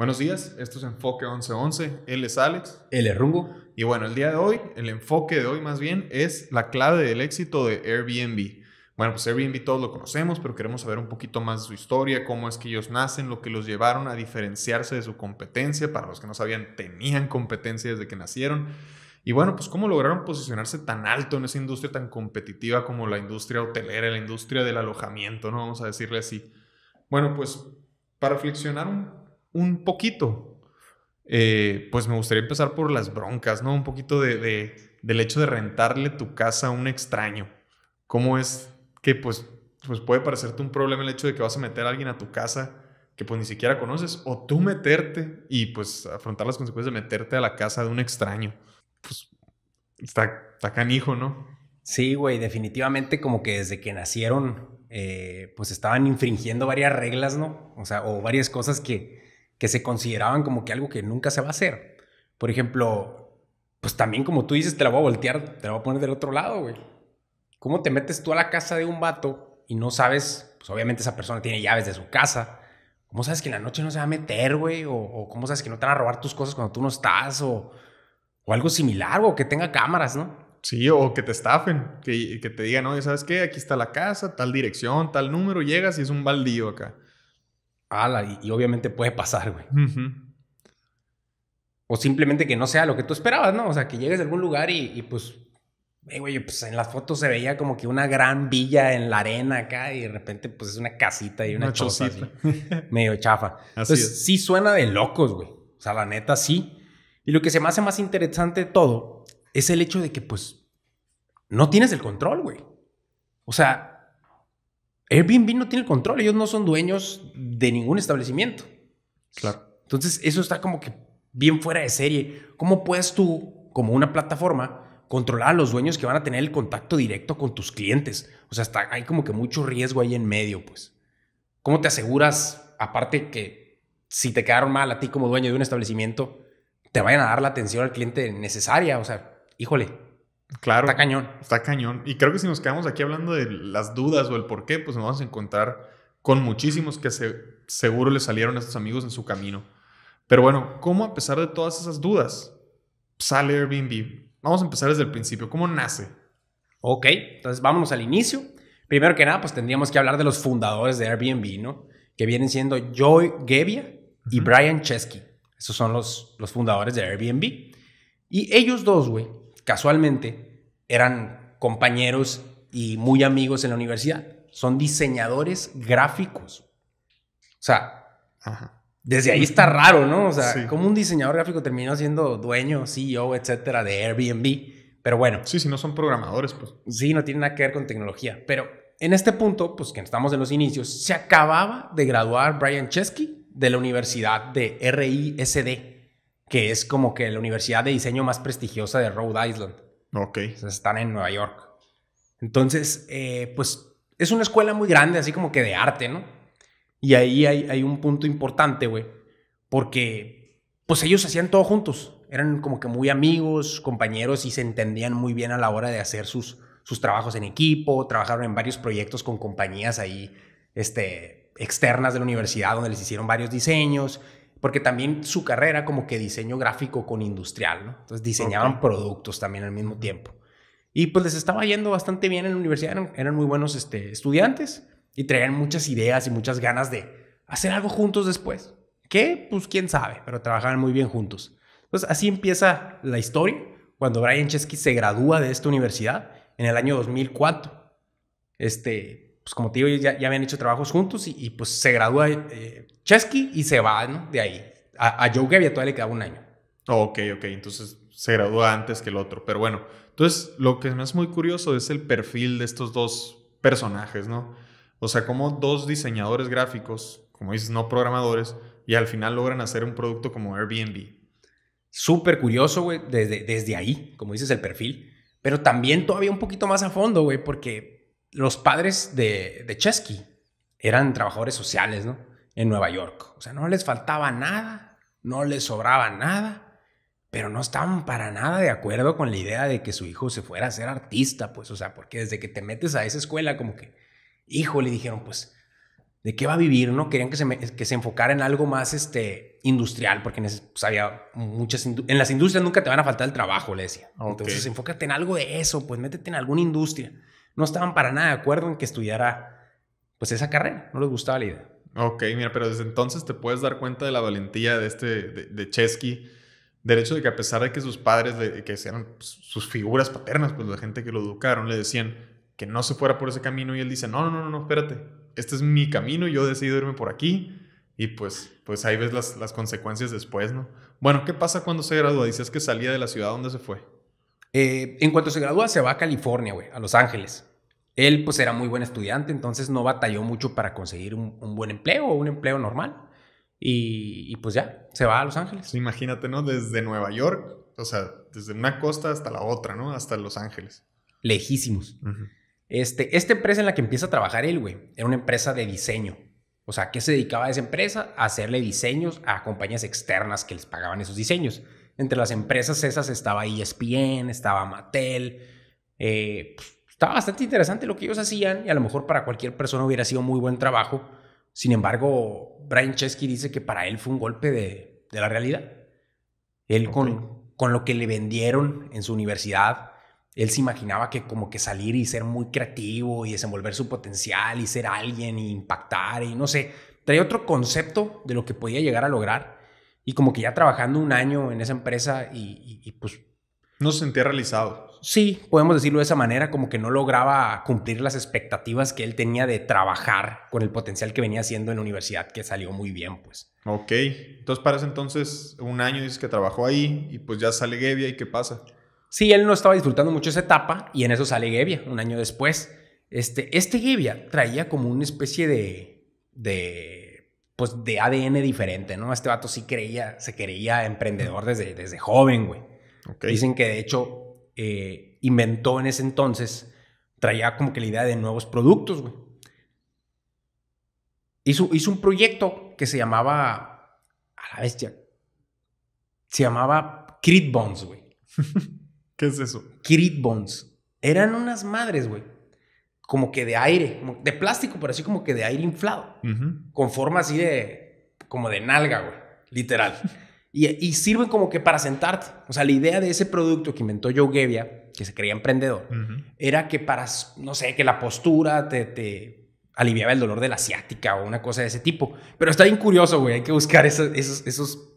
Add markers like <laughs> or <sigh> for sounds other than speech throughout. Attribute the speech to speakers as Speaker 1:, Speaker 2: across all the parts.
Speaker 1: Buenos días, esto es Enfoque 1111. Él es Alex. Él es Y bueno, el día de hoy, el enfoque de hoy más bien es la clave del éxito de Airbnb. Bueno, pues Airbnb todos lo conocemos, pero queremos saber un poquito más de su historia, cómo es que ellos nacen, lo que los llevaron a diferenciarse de su competencia. Para los que no sabían, tenían competencia desde que nacieron. Y bueno, pues cómo lograron posicionarse tan alto en esa industria tan competitiva como la industria hotelera, la industria del alojamiento, ¿no? Vamos a decirle así. Bueno, pues para reflexionar un un poquito, eh, pues me gustaría empezar por las broncas, ¿no? Un poquito de, del hecho de rentarle tu casa a un extraño. ¿Cómo es que pues, pues puede parecerte un problema el hecho de que vas a meter a alguien a tu casa que pues ni siquiera conoces o tú meterte y pues afrontar las consecuencias de meterte a la casa de un extraño? Pues está, canijo, ¿no? Sí, güey, definitivamente como que desde que nacieron
Speaker 2: eh, pues estaban infringiendo varias reglas, ¿no? O sea, o varias cosas que que se consideraban como que algo que nunca se va a hacer. Por ejemplo, pues también como tú dices, te la voy a voltear, te la voy a poner del otro lado, güey. ¿Cómo te metes tú a la casa de un vato y no sabes, pues obviamente esa persona tiene llaves de su casa? ¿Cómo sabes que en la noche no se va a meter, güey? O, cómo sabes que no te van a robar tus cosas cuando tú no estás? O, algo similar, o que
Speaker 1: tenga cámaras, ¿no? Sí, o que te estafen, que, que te digan, oye, ¿sabes qué? Aquí está la casa, tal dirección, tal número, llegas y es un baldío acá y, obviamente puede pasar,
Speaker 2: güey. O simplemente que no sea lo que tú esperabas, ¿no? O sea, que llegues a algún lugar y, pues, eh, güey, pues en las fotos se veía como que una gran villa en la arena acá y de repente pues es una casita y una, una <laughs> medio chafa. Entonces sí suena de locos, güey. O sea, la neta sí. Y lo que se me hace más interesante de todo es el hecho de que pues no tienes el control, güey. O sea, Airbnb no tiene el control, ellos no son dueños de ningún establecimiento. Claro. Entonces, eso está como que bien fuera de serie. ¿Cómo puedes tú, como una plataforma, controlar a los dueños que van a tener el contacto directo con tus clientes? O sea, hay como que mucho riesgo ahí en medio, pues. ¿Cómo te aseguras, aparte que si te quedaron mal a ti como dueño de un establecimiento, te vayan a dar la atención al cliente necesaria? O sea,
Speaker 1: híjole, Claro. Está cañón. Está cañón. Y creo que si nos quedamos aquí hablando de las dudas o el por qué, pues nos vamos a encontrar con muchísimos que seguro le salieron a estos amigos en su camino. Pero bueno, ¿cómo a pesar de todas esas dudas sale Airbnb? Vamos a empezar desde el principio. ¿Cómo nace? Ok, entonces vámonos al inicio. Primero que nada,
Speaker 2: pues tendríamos que hablar de los fundadores de Airbnb, ¿no? Que vienen siendo Joy Gebbia y Brian Chesky. Esos son los, los fundadores de Airbnb. Y ellos dos, güey, casualmente eran compañeros y muy amigos en la universidad. Son diseñadores gráficos. O sea, desde ahí está raro, ¿no? O sea, como un diseñador gráfico terminó siendo dueño, CEO, etcétera, de Airbnb. Pero bueno. Sí, si no son programadores, pues. Sí, no tiene nada que ver con tecnología. Pero en este punto, pues que estamos en los inicios, se acababa de graduar Brian Chesky de la Universidad de RISD, que es como que la universidad de diseño más prestigiosa de Rhode Island. Ok. están en Nueva York. Entonces, eh, pues es una escuela muy grande, así como que de arte, ¿no? Y ahí hay, un punto importante, güey, porque pues ellos hacían todo juntos. Eran como que muy amigos, compañeros y se entendían muy bien a la hora de hacer sus, sus trabajos en equipo. Trabajaron en varios proyectos con compañías ahí, este, externas de la universidad donde les hicieron varios diseños porque también su carrera como que diseño gráfico con industrial, ¿no? Entonces diseñaban productos también al mismo tiempo. Y pues les estaba yendo bastante bien en la universidad, eran, muy buenos este, estudiantes y traían muchas ideas y muchas ganas de hacer algo juntos después. ¿Qué? Pues quién sabe, pero trabajaban muy bien juntos. Pues así empieza la historia, cuando Brian Chesky se gradúa de esta universidad en el año 2004. Este, pues como te digo, ya, ya habían hecho trabajos juntos y, pues se gradúa eh, Chesky y se va, De
Speaker 1: ahí. A, a Joe Gavia todavía le quedaba un año. ok, ok, entonces se gradúa antes que el otro, pero bueno. Entonces, lo que me es muy curioso es el perfil de estos dos personajes, ¿no? O sea, como dos diseñadores gráficos, como dices, no programadores, y al final logran hacer un producto como Airbnb. Súper curioso, güey, desde, desde ahí, como dices,
Speaker 2: el perfil. Pero también todavía un poquito más a fondo, güey, porque los padres de, de Chesky eran trabajadores sociales, ¿no? En Nueva York. O sea, no les faltaba nada, no les sobraba nada, pero no estaban para nada de acuerdo con la idea de que su hijo se fuera a ser artista, pues, o sea, porque desde que te metes a esa escuela, como que, hijo, le dijeron, pues, ¿de qué va a vivir? No querían que se, que se enfocara en algo más este, industrial, porque en pues, había muchas. En las industrias nunca te van a faltar el trabajo, le decía. Entonces, enfócate en algo de eso, pues, métete en alguna industria no estaban para nada de acuerdo en que estudiara pues esa carrera,
Speaker 1: no les gustaba la idea. Ok, mira, pero desde entonces te puedes dar cuenta de la valentía de este, de, Chesky, del hecho de que a pesar de que sus padres, que eran sus figuras paternas, pues la gente que lo educaron, le decían que no se fuera por ese camino y él dice, no, no, no, no, espérate, este es mi camino, yo he decidido irme por aquí y pues, pues ahí ves las, consecuencias después, ¿no? Bueno, ¿qué pasa cuando se gradúa? Dices que salía de la ciudad donde se fue.
Speaker 2: Eh, en cuanto se gradúa, se va a California, güey, a Los Ángeles. Él, pues, era muy buen estudiante, entonces no batalló mucho para conseguir un, buen empleo o un empleo normal. Y, pues
Speaker 1: ya, se va a Los Ángeles. Imagínate, ¿no? Desde Nueva York, o sea, desde una costa hasta la otra, ¿no? Hasta Los Ángeles. Lejísimos. este, esta empresa en la que empieza a trabajar
Speaker 2: él, güey, era una empresa de diseño. O sea, ¿qué se dedicaba a esa empresa? A hacerle diseños a compañías externas que les pagaban esos diseños entre las empresas esas estaba ESPN, estaba Mattel. Eh, estaba bastante interesante lo que ellos hacían y a lo mejor para cualquier persona hubiera sido muy buen trabajo. Sin embargo, Brian Chesky dice que para él fue un golpe de, la realidad. Él con, con lo que le vendieron en su universidad, él se imaginaba que como que salir y ser muy creativo y desenvolver su potencial y ser alguien y e impactar y no sé, traía otro concepto de lo que podía llegar a lograr y como que ya trabajando un año en esa empresa y, pues... No se sentía realizado. Sí, podemos decirlo de esa manera, como que no lograba cumplir las expectativas que él tenía de
Speaker 1: trabajar con el potencial que venía haciendo en la universidad, que salió muy bien, pues. Ok, entonces para ese entonces un año dices que trabajó ahí y pues ya sale Gevia y qué pasa. Sí, él
Speaker 2: no estaba disfrutando mucho esa etapa y en eso sale Gevia un año después. Este, este Gevia traía como una especie de pues de ADN diferente, ¿no? Este vato sí creía, se creía emprendedor desde, desde joven, güey. Dicen que de hecho eh, inventó en ese entonces, traía como que la idea de nuevos productos, güey. Hizo, un proyecto que se llamaba, a la bestia, se llamaba Crit Bones, güey. <laughs> ¿Qué es eso? Crit Bones. Eran unas madres, güey, como que de aire, de plástico, pero así como que de aire inflado, con forma así de, como de nalga, güey, literal. <laughs> y, y, sirven como que para sentarte. O sea, la idea de ese producto que inventó Joe Gebbia, que se creía emprendedor, era que para, no sé, que la postura te, te aliviaba el dolor de la ciática o una cosa de ese tipo. Pero está bien curioso, güey, hay que buscar esos, esos, esos,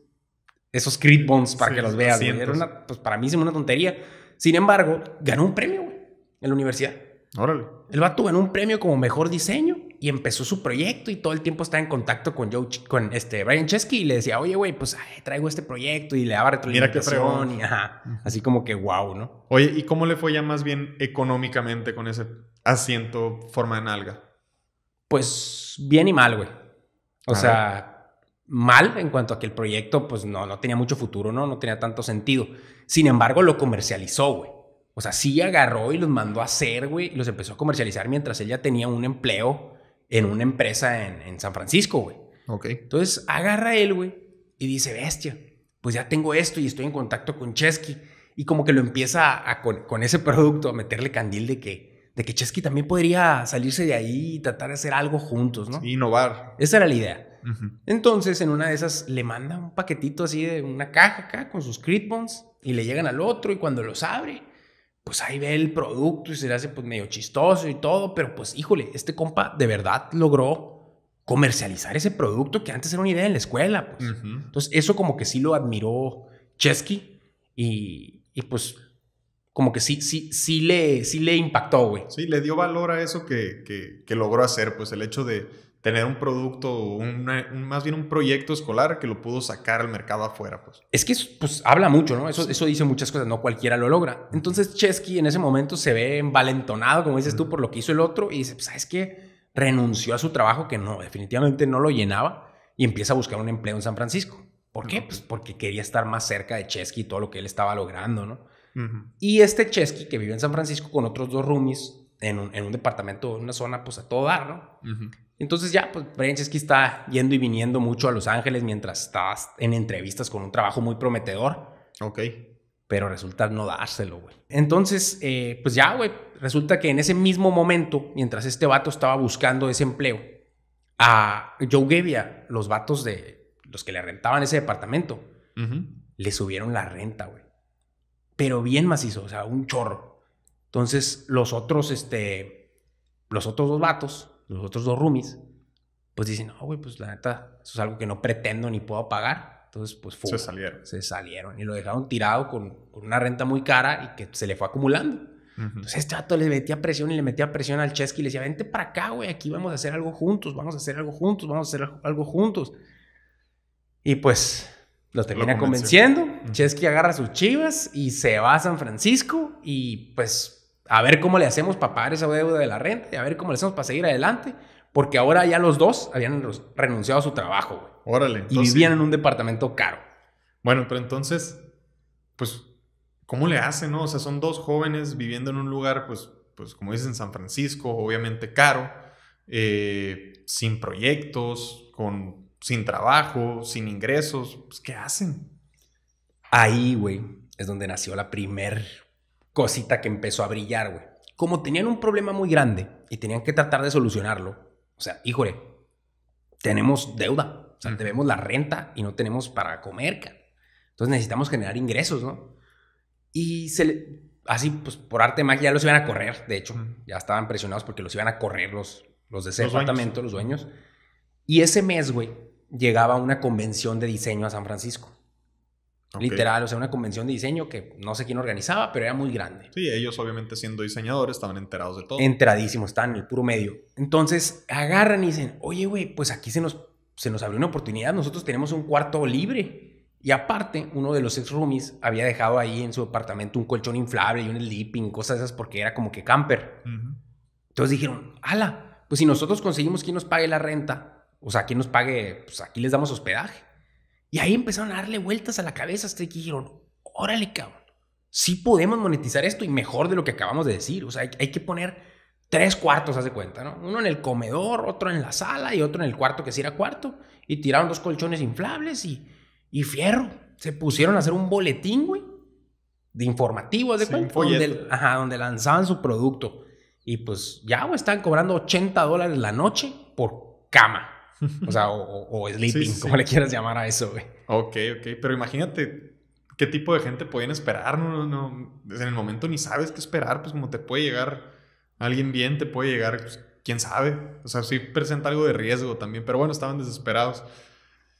Speaker 2: esos bones para que los veas, Era una, pues para mí es una tontería. Sin embargo, ganó un premio, güey, en la universidad. Órale. El vato ganó un premio como mejor diseño y empezó su proyecto y todo el tiempo está en contacto con Joe, con este Brian Chesky y le decía, oye,
Speaker 1: güey, pues traigo este proyecto y le daba retroalimentación Mira y así como que wow, ¿no? Oye, ¿y cómo le fue ya más bien económicamente con ese asiento forma de nalga? Pues bien y mal, güey. O sea, mal en cuanto a que
Speaker 2: el proyecto, pues no, no tenía mucho futuro, ¿no? No tenía tanto sentido. Sin embargo, lo comercializó, güey. O sea, sí agarró y los mandó a hacer, güey, y los empezó a comercializar mientras ella tenía un empleo en una empresa en, San Francisco, güey. Ok. Entonces agarra él, güey, y dice, bestia, pues ya tengo esto y estoy en contacto con Chesky. Y como que lo empieza a, con, ese producto a meterle candil de que, de que Chesky también podría salirse de ahí y tratar de hacer algo juntos, ¿no? innovar. Esa era la idea. Entonces, en una de esas, le manda un paquetito así de una caja acá con sus Crit y le llegan al otro y cuando los abre pues ahí ve el producto y se le hace pues medio chistoso y todo, pero pues híjole, este compa de verdad logró comercializar ese producto que antes era una idea en la escuela. Pues. Entonces eso como que sí lo admiró Chesky y, pues
Speaker 1: como que sí, sí, sí, le, sí le impactó, güey. Sí, le dio valor a eso que logró hacer, pues el hecho de tener un producto, más bien un proyecto escolar que lo pudo sacar al mercado afuera. Pues. Es que pues, habla mucho, ¿no? Eso, eso dice muchas cosas, no cualquiera lo logra.
Speaker 2: Entonces Chesky en ese momento se ve envalentonado, como dices tú, por lo que hizo el otro y dice, pues, ¿sabes qué? Renunció a su trabajo que no, definitivamente no lo llenaba y empieza a buscar un empleo en San Francisco. ¿Por qué? Pues porque quería estar más cerca de Chesky y todo lo que él estaba logrando, ¿no? Y este Chesky que vive en San Francisco con otros dos roomies en un, departamento, en una zona pues a todo dar, ¿no? Entonces ya, pues que está yendo y viniendo mucho a Los Ángeles mientras está en entrevistas con un trabajo muy prometedor. Ok. Pero resulta no dárselo, güey. Entonces, eh, pues ya, güey, resulta que en ese mismo momento, mientras este vato estaba buscando ese empleo, a Joe los vatos de los que le rentaban ese departamento, le subieron la renta, güey. Pero bien macizo, o sea, un chorro. Entonces, los otros, este, los otros dos vatos los otros dos roomies, pues dicen, no, güey, pues la neta, eso es algo que no pretendo ni puedo pagar. Entonces, pues Se salieron. Se salieron y lo dejaron tirado con, una renta muy cara y que se le fue acumulando. Entonces este le metía presión y le metía presión al Chesky y le decía, vente para acá, güey, aquí vamos a hacer algo juntos, vamos a hacer algo juntos, vamos a hacer algo juntos. Y pues lo termina convenciendo. Chesky agarra sus chivas y se va a San Francisco y pues a ver cómo le hacemos para pagar esa deuda de la renta y a ver cómo le hacemos para seguir adelante. Porque ahora ya los dos habían renunciado a su trabajo, güey. Órale. y vivían en un departamento
Speaker 1: caro. Bueno, pero entonces, pues, ¿cómo le hacen, no? O sea, son dos jóvenes viviendo en un lugar, pues, pues como dicen, San Francisco, obviamente caro, eh, sin proyectos, con, sin trabajo, sin ingresos. Pues, ¿Qué hacen? Ahí, güey, es donde nació la primer
Speaker 2: cosita que empezó a brillar, güey. Como tenían un problema muy grande y tenían que tratar de solucionarlo, o sea, híjole, tenemos deuda, o sea, debemos la renta y no tenemos para comer, Entonces necesitamos generar ingresos, ¿no? Y se así, pues por arte de magia, los iban a correr, de hecho, ya estaban presionados porque los iban a correr los, los de los departamento, los dueños. Y ese mes, güey, llegaba una convención de diseño a San Francisco. Literal, o sea, una convención de diseño que no sé quién organizaba, pero era muy grande. Sí, ellos obviamente siendo diseñadores estaban enterados de todo. Enteradísimos, están en el puro medio. Entonces agarran y dicen, oye, güey, pues aquí se nos, se nos abrió una oportunidad, nosotros tenemos un cuarto libre. Y aparte, uno de los ex roomies había dejado ahí en su departamento un colchón inflable y un sleeping, cosas esas, porque era como que camper. Entonces dijeron, ala, pues si nosotros conseguimos quien nos pague la renta, o sea, quien nos pague, pues aquí les damos hospedaje. Y ahí empezaron a darle vueltas a la cabeza hasta que dijeron, órale, cabrón, sí podemos monetizar esto y mejor de lo que acabamos de decir. O sea, hay, que poner tres cuartos, haz de cuenta, ¿no? Uno en el comedor, otro en la sala y otro en el cuarto que sí era cuarto. Y tiraron dos colchones inflables y, y fierro. Se pusieron a hacer un boletín, güey, de informativo, de cuenta. Donde, ajá, lanzaban su producto. Y pues ya, güey, estaban cobrando 80 dólares la
Speaker 1: noche por cama. O sea, o, sleeping, como le quieras llamar a eso, güey. Ok, ok. Pero imagínate qué tipo de gente pueden esperar. No, no, desde el momento ni sabes qué esperar. Pues como te puede llegar alguien bien, te puede llegar, pues, quién sabe. O sea, sí presenta algo de riesgo también. Pero bueno, estaban desesperados.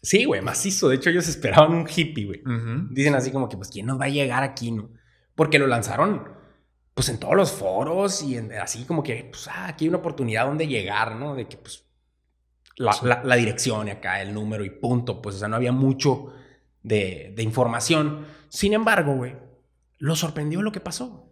Speaker 1: Sí, güey, macizo. De hecho, ellos
Speaker 2: esperaban un hippie, güey. Dicen así como que, pues, ¿quién nos va a llegar aquí, no? Porque lo lanzaron pues en todos los foros y así como que, pues, ah, aquí hay una oportunidad donde llegar, ¿no? De que, pues, la, dirección y acá el número y punto, pues, o sea, no había mucho de, información. Sin embargo, güey, lo sorprendió lo que pasó.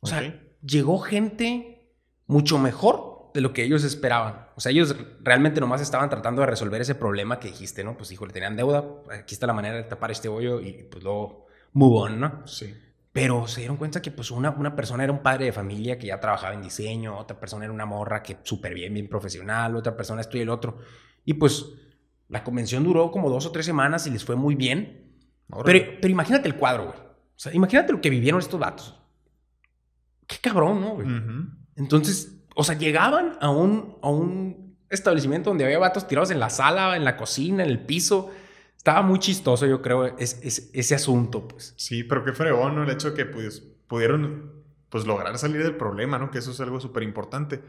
Speaker 2: O sea, llegó gente mucho mejor de lo que ellos esperaban. O sea, ellos realmente nomás estaban tratando de resolver ese problema que dijiste, ¿no? Pues, le tenían deuda, aquí está la manera de tapar este hoyo y pues luego move ¿no? Sí. Pero se dieron cuenta que pues una, una persona era un padre de familia que ya trabajaba en diseño, otra persona era una morra que súper bien, bien profesional, otra persona esto y el otro. Y pues la convención duró como dos o tres semanas y les fue muy bien. Pero, imagínate el cuadro, güey. O sea, imagínate lo que vivieron estos vatos. Qué cabrón, ¿no, güey? Entonces, o sea, llegaban a un, a un establecimiento donde había vatos tirados en la sala, en la cocina, en el piso estaba muy
Speaker 1: chistoso, yo creo, es, ese asunto, pues. Sí, pero qué fregón, ¿no? El hecho de que pues, pudieron pues, lograr salir del problema, ¿no? Que eso es algo súper importante.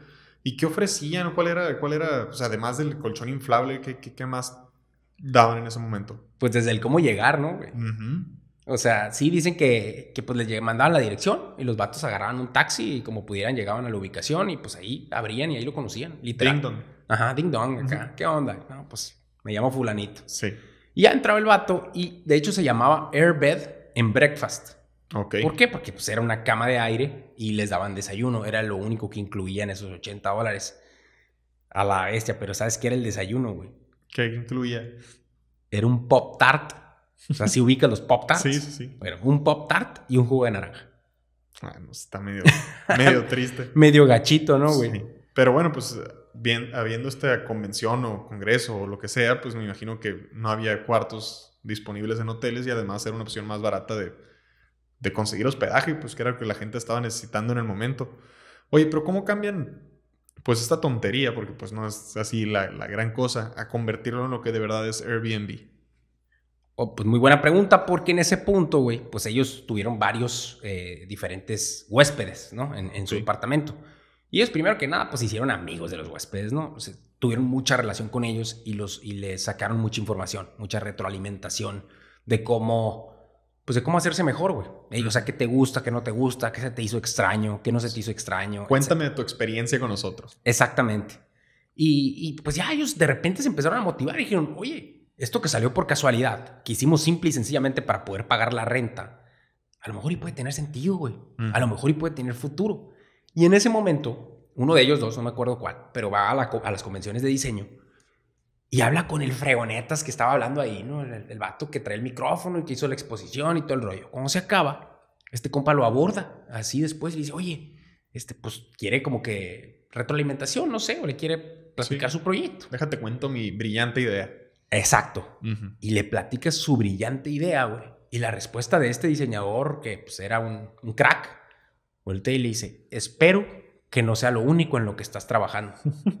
Speaker 1: ¿Y qué ofrecían? ¿Cuál era, cuál era, o sea, además del colchón inflable, qué, qué, más daban en ese momento? Pues desde el cómo llegar, ¿no? O sea, sí dicen que, que, pues les mandaban la dirección
Speaker 2: y los vatos agarraban un taxi y como pudieran llegaban a la ubicación y pues ahí abrían y ahí lo conocían, literal. Ding dong. Ajá, ding dong acá. ¿Qué onda? No, pues me llamo fulanito. Sí. Y ya entraba el vato y de hecho se llamaba Airbed en Breakfast. Okay. ¿Por qué? Porque pues, era una cama de aire y les daban desayuno. Era lo único que incluían esos 80 dólares. A la bestia, pero ¿sabes qué era el desayuno, güey? ¿Qué incluía? Era un Pop Tart. O sea, si ¿sí los Pop Tarts. Sí, sí, sí. Bueno, un Pop Tart y un jugo de naranja.
Speaker 1: Ah, está medio, medio <laughs> triste. medio gachito, ¿no, güey? Sí. Pero bueno, pues habiendo esta convención o congreso o lo que sea, pues me imagino que no había cuartos disponibles en hoteles y además era una opción más barata de, conseguir hospedaje, pues que era lo que la gente estaba necesitando en el momento. Oye, pero ¿cómo cambian pues esta tontería, porque pues no es así la, gran cosa, a convertirlo en lo que de verdad es Airbnb?
Speaker 2: Oh, pues muy buena pregunta, porque en ese punto, güey, pues ellos tuvieron varios eh, diferentes huéspedes, ¿no? En, su departamento. Y ellos primero que nada, pues hicieron amigos de los huéspedes, ¿no? tuvieron mucha relación con ellos y, los, y les sacaron mucha información, mucha retroalimentación de cómo, pues de cómo hacerse mejor, güey. Ellos, o sea, qué te gusta, qué no te gusta, qué se te hizo extraño, qué no se te hizo extraño. Cuéntame de tu experiencia con nosotros. Exactamente. Y, pues ya ellos de repente se empezaron a motivar y dijeron, oye, esto que salió por casualidad, que hicimos simple y sencillamente para poder pagar la renta, a lo mejor y puede tener sentido, güey. A lo mejor y puede tener futuro. Y en ese momento, uno de ellos dos, no me acuerdo cuál, pero va a, las convenciones de diseño y habla con el fregonetas que estaba hablando ahí, ¿no? El, vato que trae el micrófono y que hizo la exposición y todo el rollo. Cuando se acaba, este compa lo aborda así después y dice, oye, este, pues quiere como que retroalimentación, no sé, o le quiere platicar su proyecto. Déjate cuento mi brillante idea. Exacto. Y le platica su brillante idea, güey. Y la respuesta de este diseñador, que pues era un crack, Voltea y le dice, espero que no sea lo único en lo que estás trabajando. <laughs>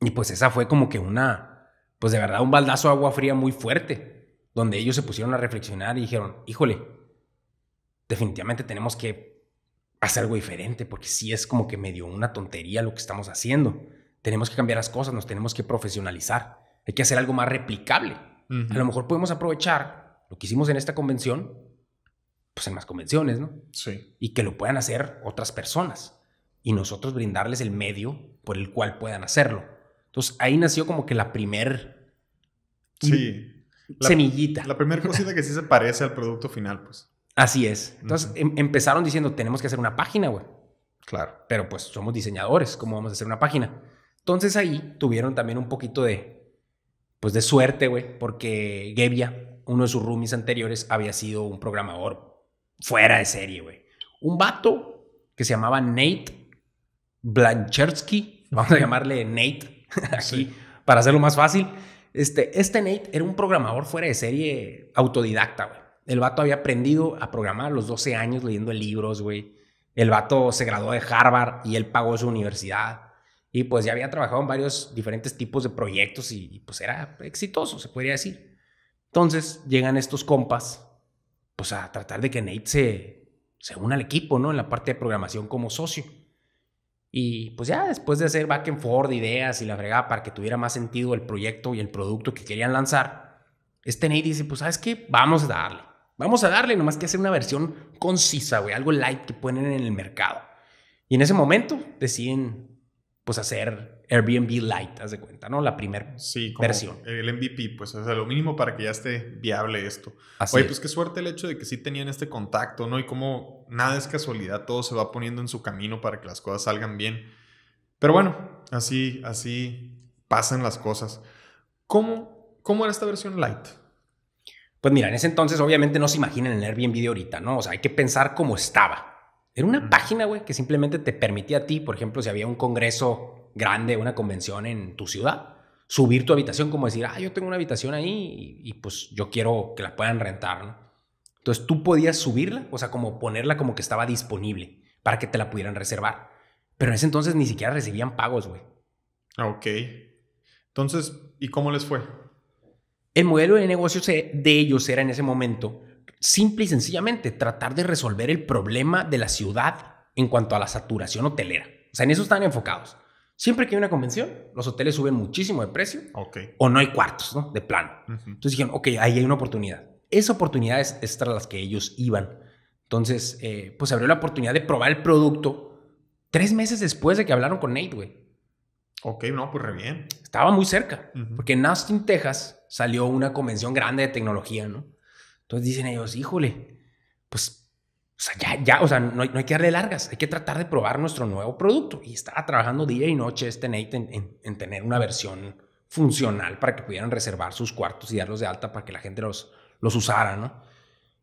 Speaker 2: y pues esa fue como que una, pues de verdad un baldazo de agua fría muy fuerte, donde ellos se pusieron a reflexionar y dijeron, híjole, definitivamente tenemos que hacer algo diferente, porque sí es como que medio una tontería lo que estamos haciendo. Tenemos que cambiar las cosas, nos tenemos que profesionalizar, hay que hacer algo más replicable. A lo mejor podemos aprovechar lo que hicimos en esta convención pues en más convenciones, ¿no? Sí. Y que lo puedan hacer otras personas y nosotros brindarles el medio por el cual puedan hacerlo. Entonces ahí nació como que la primer sí, semillita. La primera cosita que sí se parece al producto final, pues. Así es. Entonces em, empezaron diciendo, tenemos que hacer una página, güey. Claro. Pero pues somos diseñadores, ¿cómo vamos a hacer una página? Entonces ahí tuvieron también un poquito de, pues de suerte, güey, porque Gevia, uno de sus roomies anteriores, había sido un programador fuera de serie, güey. Un vato que se llamaba Nate Blanchersky, vamos a <laughs> llamarle Nate <laughs> aquí, para hacerlo más fácil. Este, este Nate era un programador fuera de serie autodidacta, güey. El vato había aprendido a programar a los 12 años leyendo libros, güey. El vato se graduó de Harvard y él pagó su universidad. Y pues ya había trabajado en varios diferentes tipos de proyectos y, y pues era exitoso, se podría decir. Entonces llegan estos compas pues a tratar de que Nate se, se una al equipo, ¿no? En la parte de programación como socio. Y pues ya después de hacer back and forth, ideas y la fregada para que tuviera más sentido el proyecto y el producto que querían lanzar, este Nate dice, pues sabes qué, vamos a darle. Vamos a darle, nomás que hacer una versión concisa, güey, algo light que ponen en el mercado. Y en ese momento deciden pues hacer Airbnb Lite, haz de cuenta, ¿no? La primera sí, como versión.
Speaker 1: El MVP, pues, o sea, lo mínimo para que ya esté viable esto. Oye, pues qué suerte el hecho de que sí tenían este contacto, ¿no? Y cómo nada es casualidad, todo se va poniendo en su camino para que las cosas salgan bien. Pero bueno, así, así pasan las cosas. ¿Cómo, cómo era esta versión Lite?
Speaker 2: Pues mira, en ese entonces obviamente no se imaginan el Airbnb de ahorita, ¿no? O sea, hay que pensar cómo estaba. Era una página, güey, que simplemente te permitía a ti, por ejemplo, si había un congreso grande, una convención en tu ciudad, subir tu habitación, como decir, ah, yo tengo una habitación ahí y, pues yo quiero que la puedan rentar, Entonces tú podías subirla, o sea, como ponerla como que estaba disponible para que te la pudieran reservar. Pero en ese entonces ni siquiera recibían pagos, güey. Ah, ok. Entonces, ¿y cómo les fue? El modelo de negocio de ellos era en ese momento, simple y sencillamente, tratar de resolver el problema de la ciudad en cuanto a la saturación hotelera. O sea, en eso están enfocados. Siempre que hay una convención, los hoteles suben muchísimo de precio o no hay cuartos, ¿no? De plano. Entonces dijeron, ok, ahí hay una oportunidad. Esa oportunidad es, tras las que ellos iban. Entonces, eh, pues se abrió la oportunidad de probar el producto tres meses después de que hablaron con Nate, güey. Ok, no, pues re bien. Estaba muy cerca, porque en Austin, Texas, salió una convención grande de tecnología, ¿no? Entonces dicen ellos, híjole, pues o sea, ya, ya, o sea, no hay, que darle largas, hay que tratar de probar nuestro nuevo producto. Y estaba trabajando día y noche este Nate en, en, tener una versión funcional para que pudieran reservar sus cuartos y darlos de alta para que la gente los, los usara, ¿no?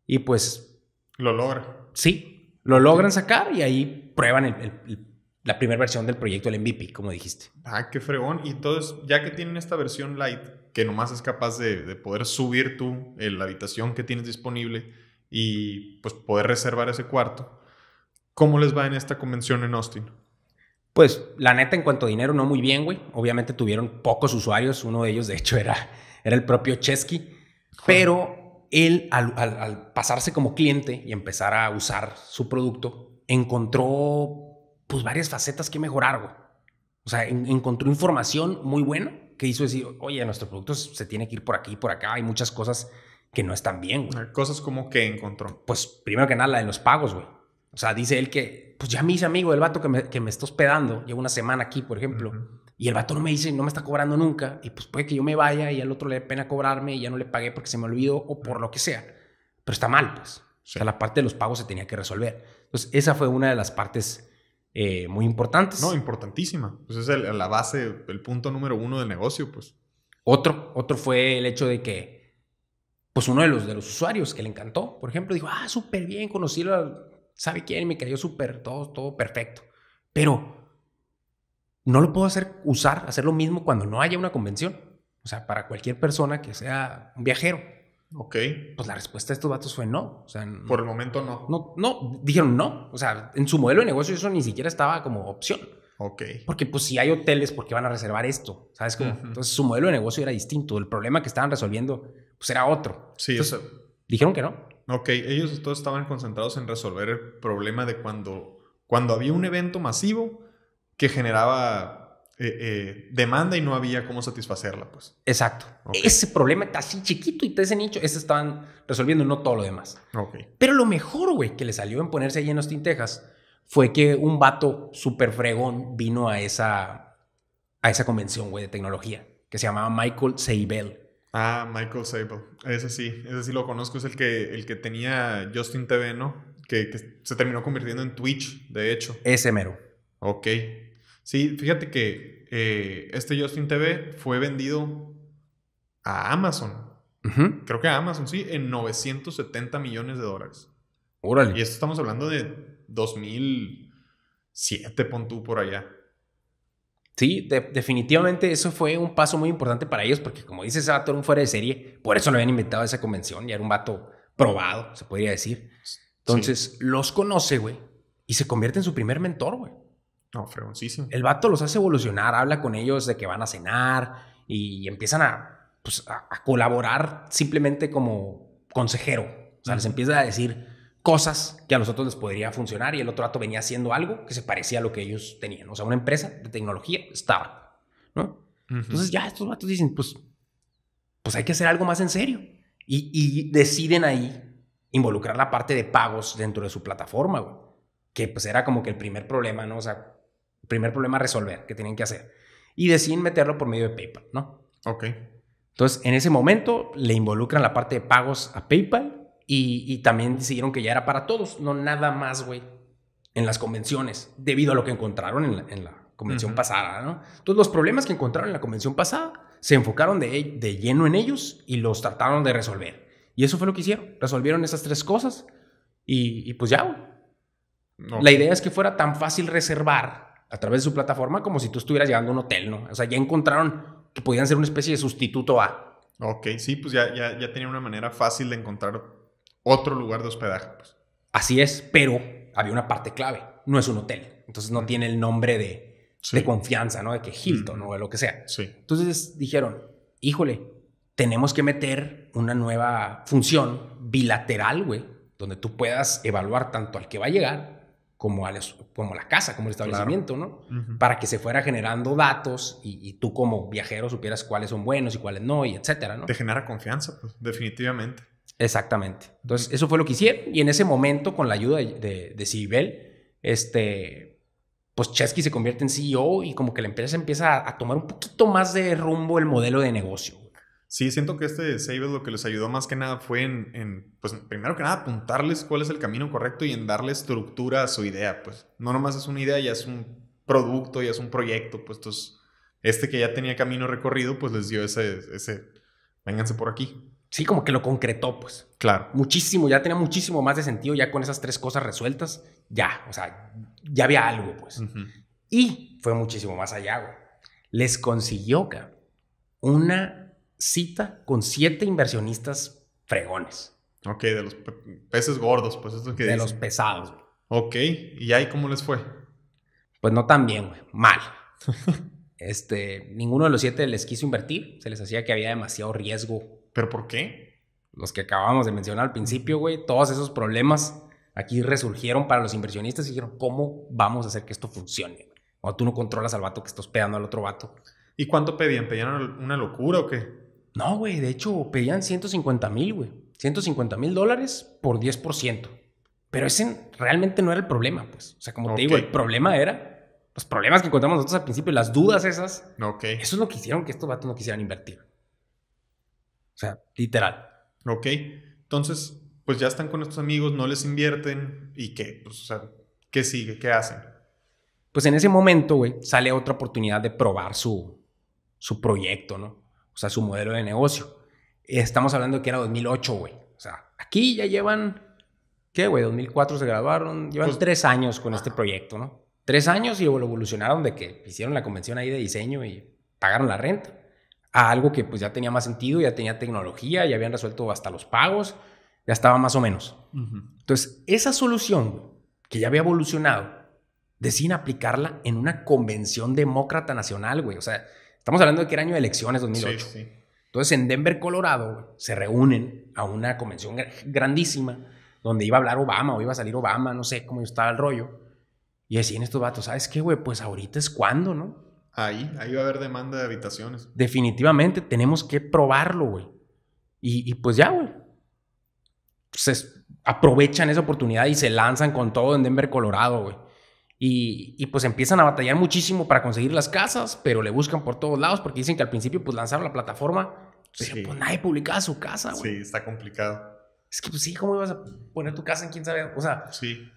Speaker 2: Y pues... Lo logra. Sí, lo logran sacar y ahí prueban el, la primera versión del proyecto, el MVP, como dijiste.
Speaker 1: Ah, qué fregón. Y entonces, ya que tienen esta versión light, que nomás es capaz de, de poder subir tú eh, la habitación que tienes disponible, y pues poder reservar ese cuarto. ¿Cómo les va en esta convención en Austin? Pues la neta en cuanto a dinero no muy bien,
Speaker 2: güey. Obviamente tuvieron pocos usuarios, uno de ellos de hecho era, era el propio Chesky, pero él al, pasarse como cliente y empezar a usar su producto, encontró pues varias facetas que mejorar, güey. O sea, encontró información muy buena que hizo decir, oye, nuestro producto se tiene que ir por aquí, por acá, hay muchas cosas que no están bien, Cosas como que encontró. Pues primero que nada, la de los pagos, güey. O sea, dice él que, pues ya me hice amigo el vato que me, que me está hospedando, llevo una semana aquí, por ejemplo, y el vato no me dice, no me está cobrando nunca, y pues puede que yo me vaya y al otro le dé pena cobrarme y ya no le pagué porque se me olvidó o por lo que sea. Pero está mal, pues. O sea, la parte de los pagos se tenía que resolver. Entonces,
Speaker 1: esa fue una de las partes eh, muy importantes. No, importantísima. Pues es la base, el punto número uno del negocio, pues. Otro, otro fue el hecho de que
Speaker 2: pues uno de los, de los usuarios que le encantó, por ejemplo, dijo, ah, súper bien, conocí sabe quién, me cayó súper, todo, todo perfecto. Pero no lo puedo hacer, usar, hacer lo mismo cuando no haya una convención. O sea, para cualquier persona que sea un viajero. Ok. Pues la respuesta de estos vatos fue no. O sea, por el momento no. No, no, dijeron no. O sea, en su modelo de negocio eso ni siquiera estaba como opción. Ok. Porque pues si hay hoteles, ¿por qué van a reservar esto? ¿Sabes cómo? Entonces su modelo de negocio era distinto. El problema que estaban resolviendo pues era otro.
Speaker 1: Sí. dijeron que no. Ok, ellos todos estaban concentrados en resolver el problema de cuando, cuando había un evento masivo que generaba eh, eh, demanda y no había cómo satisfacerla, pues. Exacto. Ese problema está así chiquito y está ese nicho,
Speaker 2: ese estaban resolviendo, no todo lo demás. Ok. Pero lo mejor, güey, que le salió en ponerse allí en Austin, Texas, fue que un vato súper fregón vino a esa, a esa convención, güey, de tecnología, que se llamaba Michael Seibel.
Speaker 1: Ah, Michael Sable. Ese sí, ese sí lo conozco. Es el que, el que tenía Justin TV, ¿no? Que, se terminó convirtiendo en Twitch, de hecho. Ese mero. Ok. Sí, fíjate que eh, este Justin TV fue vendido a Amazon. Creo que a Amazon, sí, en 970 millones de dólares. Órale. Y esto estamos hablando de 2007, pon tú por allá. Sí,
Speaker 2: definitivamente eso fue un paso muy importante para ellos porque como dice ese vato era un fuera de serie, por eso lo habían inventado esa convención, Y era un vato probado, se podría decir. Entonces los conoce, güey, y se convierte en su primer mentor, güey. No, fregoncísimo. El vato los hace evolucionar, habla con ellos de que van a cenar y empiezan a, pues, a, colaborar simplemente como consejero. O sea, les empieza a decir, cosas que a nosotros les podría funcionar y el otro dato venía haciendo algo que se parecía a lo que ellos tenían. O sea, una empresa de tecnología, Estaba... ¿no? Entonces ya estos datos dicen, pues, pues hay que hacer algo más en serio. Y, y deciden ahí involucrar la parte de pagos dentro de su plataforma, güey. Que pues era como que el primer problema, ¿no? O sea, el primer problema a resolver que tenían que hacer. Y deciden meterlo por medio de PayPal, ¿no? Ok. Entonces, en ese momento le involucran la parte de pagos a PayPal y, también decidieron que ya era para todos, no nada más, güey, en las convenciones, debido a lo que encontraron en la, convención pasada, ¿no? Entonces los problemas que encontraron en la convención pasada se enfocaron de, de lleno en ellos y los trataron de resolver. Y eso fue lo que hicieron, resolvieron esas tres cosas y, pues ya, La idea es que fuera tan fácil reservar a través de su plataforma como si tú estuvieras llegando a un hotel, ¿no? O
Speaker 1: sea, ya encontraron que podían ser una especie de sustituto A. Ok, sí, pues ya, ya, ya tenía una manera fácil de encontrar otro lugar de hospedaje. Pues. Así es, pero había una
Speaker 2: parte clave, no es un hotel, entonces no tiene el nombre de, de confianza, ¿no? De que Hilton o de lo que sea. Sí. Entonces dijeron, híjole, tenemos que meter una nueva función bilateral, güey, donde tú puedas evaluar tanto al que va a llegar como, a como la casa, como el establecimiento, ¿no? Para que se fuera generando datos y, tú como viajero supieras cuáles son buenos y cuáles no, y etcétera, ¿no? Te genera confianza, pues, definitivamente. Exactamente. Entonces, eso fue lo que hicieron. Y en ese momento, con la ayuda de, de, este, pues Chesky se convierte en CEO y como que la empresa empieza a, tomar
Speaker 1: un poquito más de rumbo el modelo de negocio. Sí, siento que este Sibel lo que les ayudó más que nada fue en, pues primero que nada, apuntarles cuál es el camino correcto y en darle estructura a su idea. Pues no nomás es una idea, ya es un producto, ya es un proyecto. Pues este que ya tenía camino recorrido, pues les dio ese, ese vénganse por aquí sí, como que lo
Speaker 2: concretó, pues. Claro. Muchísimo, ya tenía muchísimo más de sentido ya con esas tres cosas resueltas. Ya, o sea, ya había algo, pues. Y fue muchísimo más allá, güey. Les consiguió, cabrón, una cita con siete inversionistas
Speaker 1: fregones. Ok, de los peces gordos, pues estos que De los pesados, güey. Ok, ¿y ahí cómo les fue? Pues no tan bien, güey. Mal. <laughs> este,
Speaker 2: ninguno de los siete les quiso invertir. Se les hacía que había demasiado riesgo ¿Pero por qué? Los que acabamos de mencionar al principio, güey, todos esos problemas aquí resurgieron para los inversionistas y dijeron, ¿cómo vamos a hacer que esto funcione? Cuando tú no controlas al vato que estás pegando al otro vato. ¿Y cuánto pedían? ¿Pedían una locura o qué? No, güey, de hecho pedían 150 mil, güey. 150 mil dólares por 10%. Pero ese realmente no era el problema, pues. O sea, como te digo, el problema era los problemas que encontramos nosotros al principio, las dudas esas. Ok.
Speaker 1: Eso es lo que hicieron que estos vatos no quisieran invertir. O sea, literal. Ok. Entonces, pues ya están con estos amigos, no les invierten y qué, pues, o sea, ¿qué sigue? ¿Qué hacen?
Speaker 2: Pues en ese momento, güey, sale otra oportunidad de probar su, su proyecto, ¿no? O sea, su modelo de negocio. Estamos hablando de que era 2008, güey. O sea, aquí ya llevan, ¿qué, güey? 2004 se graduaron, llevan pues tres años con este proyecto, ¿no? Tres años y lo evolucionaron de que hicieron la convención ahí de diseño y pagaron la renta a algo que pues ya tenía más sentido, ya tenía tecnología, ya habían resuelto hasta los pagos, ya estaba más o menos. Entonces, esa solución que ya había evolucionado, deciden aplicarla en una convención demócrata nacional, güey. O sea, estamos hablando de que era año de elecciones 2008. Entonces, en Denver, Colorado, se reúnen a una convención grandísima donde iba a hablar Obama o iba a salir Obama, no sé cómo estaba el rollo. Y decían estos vatos, ¿sabes qué, güey? Pues ahorita es cuando, ¿no? Ahí,
Speaker 1: ahí va a haber demanda de habitaciones.
Speaker 2: Definitivamente, tenemos que probarlo, güey. Y, pues ya, güey. Se pues aprovechan esa oportunidad y se lanzan con todo en Denver, Colorado, güey. Y, pues empiezan a batallar muchísimo para conseguir las casas, pero le buscan por todos lados porque dicen que al principio pues lanzaron la plataforma, pues, pues nadie publicaba su casa, güey. Sí, está complicado. Es que pues sí, ¿cómo ibas a poner tu casa en quién sabe? O sea, sí.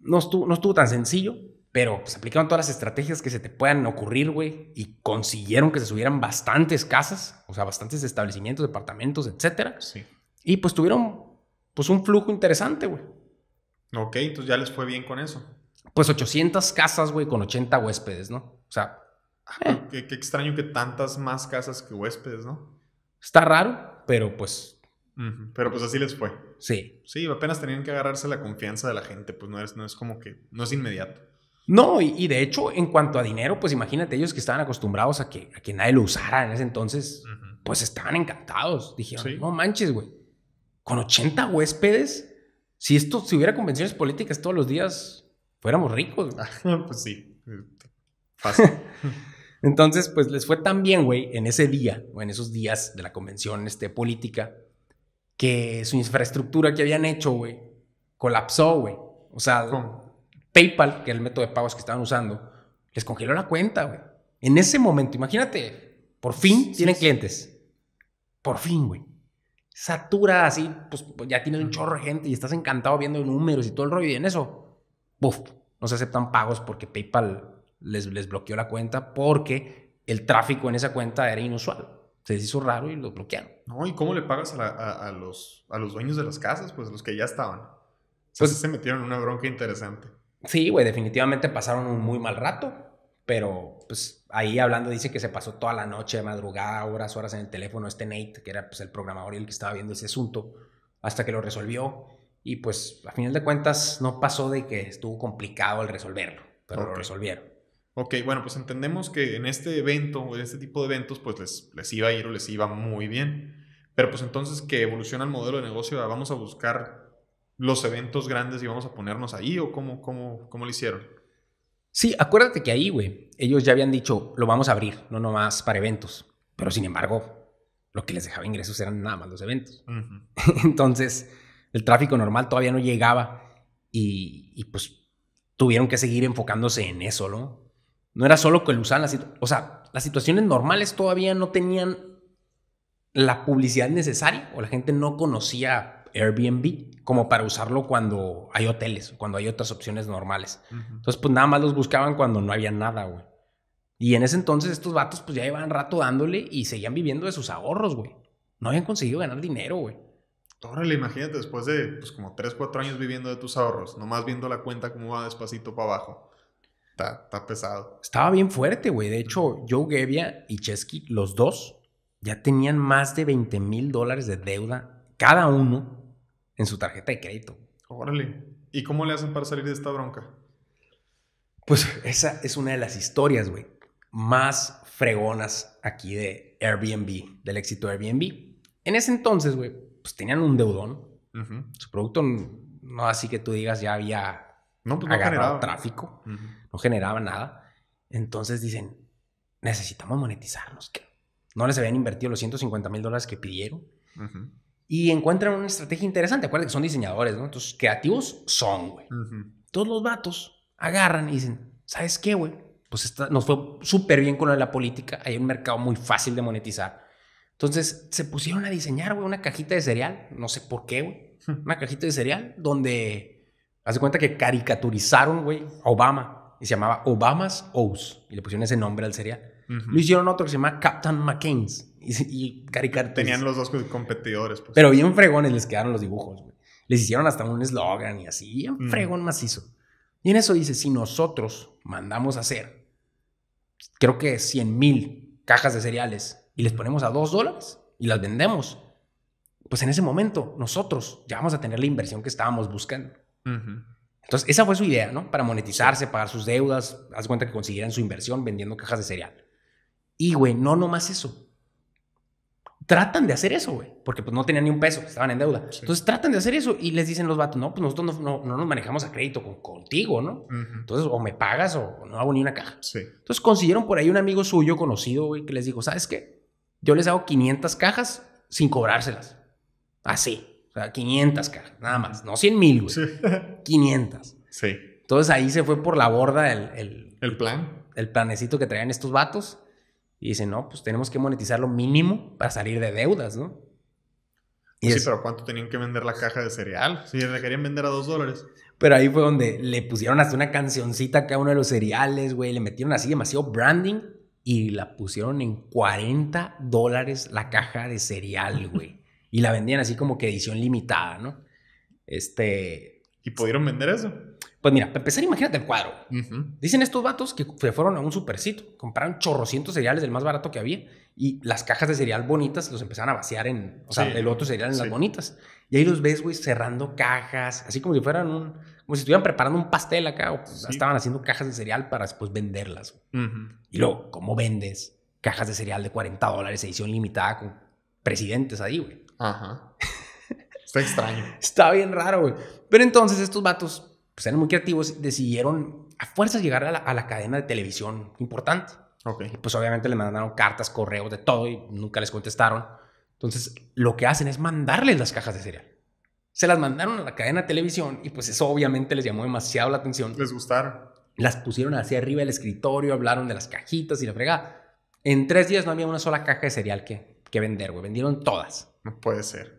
Speaker 2: no no estuvo tan sencillo, pero pues aplicaron todas las estrategias que se te puedan ocurrir, güey, y consiguieron que se subieran bastantes casas, o sea, bastantes establecimientos, departamentos, etcétera. Sí. Y pues tuvieron pues un flujo interesante, güey.
Speaker 1: Ok, entonces ya les fue bien con eso.
Speaker 2: Pues 800 casas, güey, con 80 huéspedes, ¿no? O sea,
Speaker 1: qué, extraño que tantas más casas que huéspedes, ¿no?
Speaker 2: Está raro, pero pues.
Speaker 1: Pero pues así les fue. Sí. Sí, apenas tenían que agarrarse la confianza de la gente, pues no es, no es como que, no es inmediato. No, y, de hecho, en cuanto a dinero, pues imagínate ellos que estaban acostumbrados a que,
Speaker 2: a que nadie lo usara en ese entonces, pues estaban encantados. Dijeron, no manches, güey. Con 80 huéspedes, si esto, si hubiera convenciones políticas todos los días, fuéramos ricos. <laughs> pues sí, fácil. <laughs> entonces, pues les fue tan bien, güey, en ese día o en esos días de la convención este, política, que su infraestructura que habían hecho, güey, colapsó, güey. O sea, PayPal, que el método de pagos que estaban usando, les congeló la cuenta, güey. En ese momento, imagínate, por fin tienen clientes. Por fin, güey. Satura así, pues ya tienes un chorro de gente y estás encantado viendo números y todo el rollo. Y en eso, ¡buf! No se aceptan pagos porque PayPal les, les bloqueó la cuenta porque el tráfico
Speaker 1: en esa cuenta era inusual se les hizo raro y lo bloquearon. No, ¿y cómo le pagas a, los, a los dueños de las casas? Pues los que ya estaban. Entonces pues se metieron en una bronca interesante.
Speaker 2: Sí, güey, definitivamente pasaron un muy mal rato, pero pues ahí hablando dice que se pasó toda la noche, madrugada, horas, horas en el teléfono, este Nate, que era pues el programador y el que estaba viendo ese asunto, hasta que lo resolvió y pues a final de cuentas no pasó de que estuvo complicado
Speaker 1: el resolverlo, pero lo resolvieron. Ok, bueno, pues entendemos que en este evento o en este tipo de eventos, pues les, les iba a ir o les iba muy bien. Pero pues entonces que evoluciona el modelo de negocio, ah, vamos a buscar los eventos grandes vamos a ponernos ahí o cómo, cómo, cómo lo hicieron?
Speaker 2: Sí, acuérdate que ahí, güey, ellos ya habían dicho, lo vamos a abrir, no nomás para eventos. Pero sin embargo, lo que les dejaba ingresos eran nada más los eventos. <laughs> Entonces, el tráfico normal todavía no llegaba y, pues tuvieron que seguir enfocándose en eso, ¿no? No era solo que lo usaban, o sea, las situaciones normales todavía no tenían la publicidad necesaria o la gente no conocía Airbnb como para usarlo cuando hay hoteles, cuando hay otras opciones normales. Entonces, pues nada más los buscaban cuando no había nada, güey. Y en ese entonces estos vatos pues ya
Speaker 1: llevaban rato dándole y seguían viviendo de sus ahorros, güey. No habían conseguido ganar dinero, güey. Órale, imagínate, después de pues como 3, 4 años viviendo de tus ahorros, nomás viendo la cuenta cómo va despacito para abajo. Está, pesado.
Speaker 2: Estaba bien fuerte, güey. De hecho, Joe Gevia y Chesky, los dos, ya tenían más de 20 mil dólares de deuda cada uno en su tarjeta de crédito.
Speaker 1: Órale. ¿Y cómo le hacen para salir de esta bronca?
Speaker 2: Pues esa es una de las historias, güey, más fregonas aquí de Airbnb, del éxito de Airbnb. En ese entonces, güey, pues tenían un deudón. Su producto no así que tú digas ya había no, pues, tráfico, no generaba nada. Entonces dicen, necesitamos monetizarnos. No les habían invertido los 150 mil dólares que pidieron y encuentran una estrategia interesante. Acuérdense que son diseñadores, ¿no? Entonces, creativos son, güey. Todos los vatos agarran y dicen, ¿sabes qué, güey? Pues nos fue súper bien con la política. Hay un mercado muy fácil de monetizar. Entonces, se pusieron a diseñar, güey, una cajita de cereal. No sé por qué, güey. Una cajita de cereal donde, hace cuenta que caricaturizaron, güey, a Obama. Y se llamaba Obama's O's. Y le pusieron ese nombre al cereal. Lo hicieron otro que se llama Captain McCain's y, y Tenían los dos competidores. Pues. Pero bien fregones les quedaron los dibujos, Les hicieron hasta un eslogan y así, bien mm. fregón macizo. Y en eso dice, si nosotros mandamos a hacer, creo que 100 mil cajas de cereales y les ponemos a 2 dólares y las vendemos, pues en ese momento nosotros ya vamos a tener la inversión que estábamos buscando.
Speaker 1: Entonces,
Speaker 2: esa fue su idea, ¿no? Para monetizarse, pagar sus deudas, haz cuenta que consiguieran su inversión vendiendo cajas de cereal. Y, güey, no nomás eso tratan de hacer eso, güey, porque pues no tenían ni un peso, estaban en deuda. Entonces tratan de hacer eso y les dicen los vatos, no, pues nosotros no, no, no nos manejamos a crédito con, contigo, ¿no? Entonces o me pagas o no hago ni una caja. Entonces consiguieron por ahí un amigo suyo conocido, güey, que les dijo, ¿sabes qué? Yo les hago 500 cajas sin cobrárselas. Así. O sea, 500 cajas, nada más. No 100 mil, güey. 500. <laughs> Sí. Entonces ahí se fue por la borda el, el... ¿El plan. El planecito que traían estos vatos. Y dicen, no, pues tenemos que monetizar lo mínimo para salir de deudas, ¿no? Y sí, pero ¿cuánto tenían que vender la caja de cereal? Si la querían vender a dos dólares. Pero ahí fue donde le pusieron hasta una cancioncita a cada uno de los cereales, güey. Le metieron así demasiado branding y la pusieron en 40 dólares la caja de cereal, <laughs> güey. y la vendían así como que edición limitada, ¿no? Este. ¿Y pudieron vender eso? Pues mira, para empezar, imagínate el cuadro. Dicen estos vatos que fueron a un supercito, compraron chorrocientos cereales del más barato que había y las cajas de cereal bonitas los empezaron a vaciar en, o sea, el otro cereal en las bonitas. Y ahí los ves, güey, cerrando cajas, así como si fueran un, como si estuvieran preparando un pastel acá o pues, estaban haciendo cajas de cereal para después venderlas. Y luego, ¿cómo vendes cajas de cereal de 40 dólares, edición limitada con presidentes ahí, güey? Ajá. Está extraño. <laughs> Está bien raro, güey. Pero entonces estos vatos pues eran muy creativos, decidieron a fuerzas llegar a la, cadena de televisión importante. Ok. pues obviamente le mandaron cartas, correos, de todo y nunca les contestaron. Entonces lo que hacen es mandarles las cajas de cereal. Se las mandaron a la cadena de televisión y pues eso obviamente les llamó demasiado la atención. Les gustaron. Las pusieron hacia arriba del escritorio, hablaron de las cajitas y la fregada. En tres días no había una sola caja de cereal que, que vender, güey. Vendieron todas. No puede ser.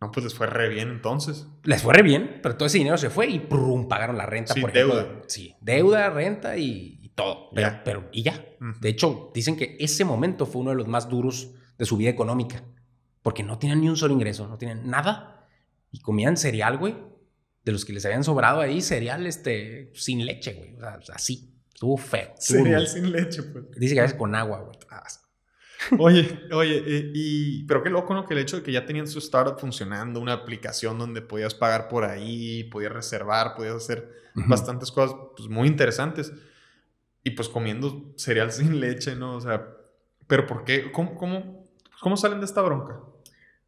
Speaker 2: No, pues les fue re bien entonces. Les fue re bien, pero todo ese dinero se fue y prum, pagaron la renta. por deuda. Sí, deuda, renta y, todo. Pero, ya. y ya. De hecho, dicen que ese momento fue uno de los más duros de su vida económica. Porque no tenían ni un solo ingreso, no tenían nada. Y comían cereal, güey. De los que les habían sobrado ahí, cereal este,
Speaker 1: sin leche, güey. O sea, así. Estuvo feo. cereal sin
Speaker 2: leche, pues. Dice que a veces
Speaker 1: con agua, güey. Ah, Oye, oye, eh, pero qué loco, ¿no? Que el hecho de que ya tenían su startup funcionando, una aplicación donde podías pagar por ahí, podías reservar, podías hacer bastantes cosas pues, muy interesantes. Y pues comiendo cereal <laughs> sin leche, ¿no? O sea, pero ¿por qué? ¿Cómo, cómo, salen de esta bronca?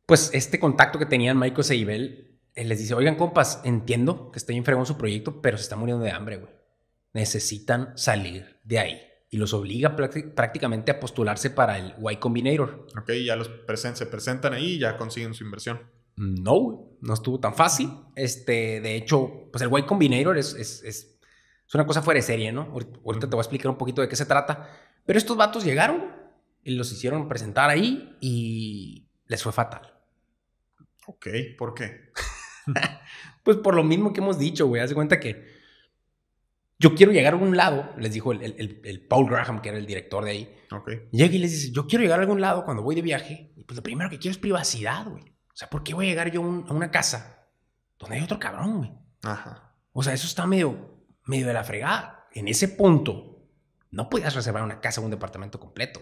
Speaker 1: Pues este contacto que
Speaker 2: tenían Michael Seibel él les dice, oigan compas, entiendo que estoy en su proyecto, pero se está muriendo de hambre, güey. Necesitan salir de ahí y los obliga prácticamente a postularse para el Y Combinator. Ok, ya los se presentan ahí y ya consiguen su inversión. No, no estuvo tan fácil. Este, de hecho, pues el Y Combinator es, es, una cosa fuera de serie, ¿no? Ahorita te voy a explicar un poquito de qué se trata. Pero estos vatos llegaron y los hicieron presentar ahí y les fue fatal. Ok, ¿por qué? <laughs> pues por lo mismo que hemos dicho, güey. Haz cuenta que yo quiero llegar a algún lado, les dijo el, Paul Graham, que era el director de ahí. Okay. Llega y les dice, yo quiero llegar a algún lado cuando voy de viaje, y pues lo primero que quiero es privacidad, güey. O sea, ¿por qué voy a llegar yo a una casa donde hay otro cabrón, güey? Ajá. O sea, eso está medio, medio de la fregada. En ese punto, no podías reservar una casa o un departamento completo.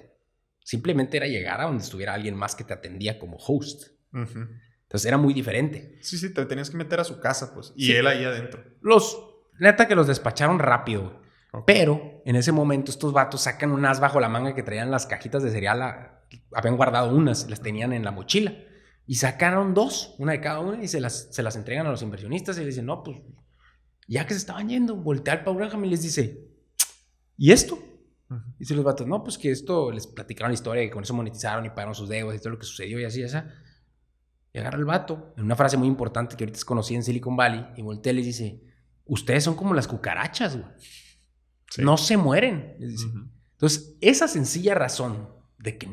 Speaker 2: Simplemente era llegar a donde estuviera alguien más que te atendía como host.
Speaker 1: Entonces
Speaker 2: era muy diferente. Sí, sí, te tenías que meter a su casa, pues. Y él ahí adentro. Los Neta que los despacharon rápido, Pero en ese momento estos vatos sacan un as bajo la manga que traían las cajitas de cereal, habían guardado unas, las tenían en la mochila. Y sacaron dos, una de cada una, y se las, se las entregan a los inversionistas y les dicen, no, pues ya que se estaban yendo, voltea al Paul y les dice, ¿y esto? Y se los vatos, no, pues que esto, les platicaron la historia, que con eso monetizaron y pagaron sus deudas y todo lo que sucedió y así, esa. Y agarra el vato, en una frase muy importante que ahorita es conocida en Silicon Valley, y voltea y les dice, ustedes son como las cucarachas, güey. No se mueren. Entonces, esa sencilla razón de que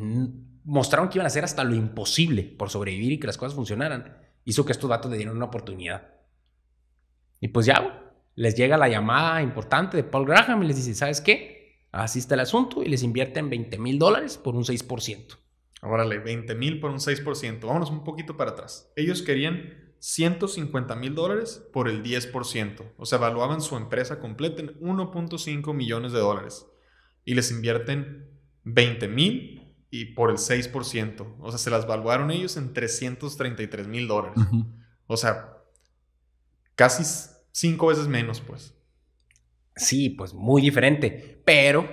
Speaker 2: mostraron que iban a hacer hasta lo imposible por sobrevivir y que las cosas funcionaran, hizo que estos datos le dieran una oportunidad. Y pues ya, les llega la llamada importante de Paul Graham y les dice, ¿sabes qué? Así está el asunto y les invierten 20 mil dólares
Speaker 1: por un 6%. Órale, 20 mil por un 6%. Vámonos un poquito para atrás. Ellos querían 150 mil dólares por el 10%. O sea, evaluaban su empresa completa en 1.5 millones de dólares y les invierten 20 mil y por el 6%. O sea, se las valuaron ellos en 333 mil dólares. O sea, casi cinco veces menos, pues.
Speaker 2: Sí, pues muy diferente. Pero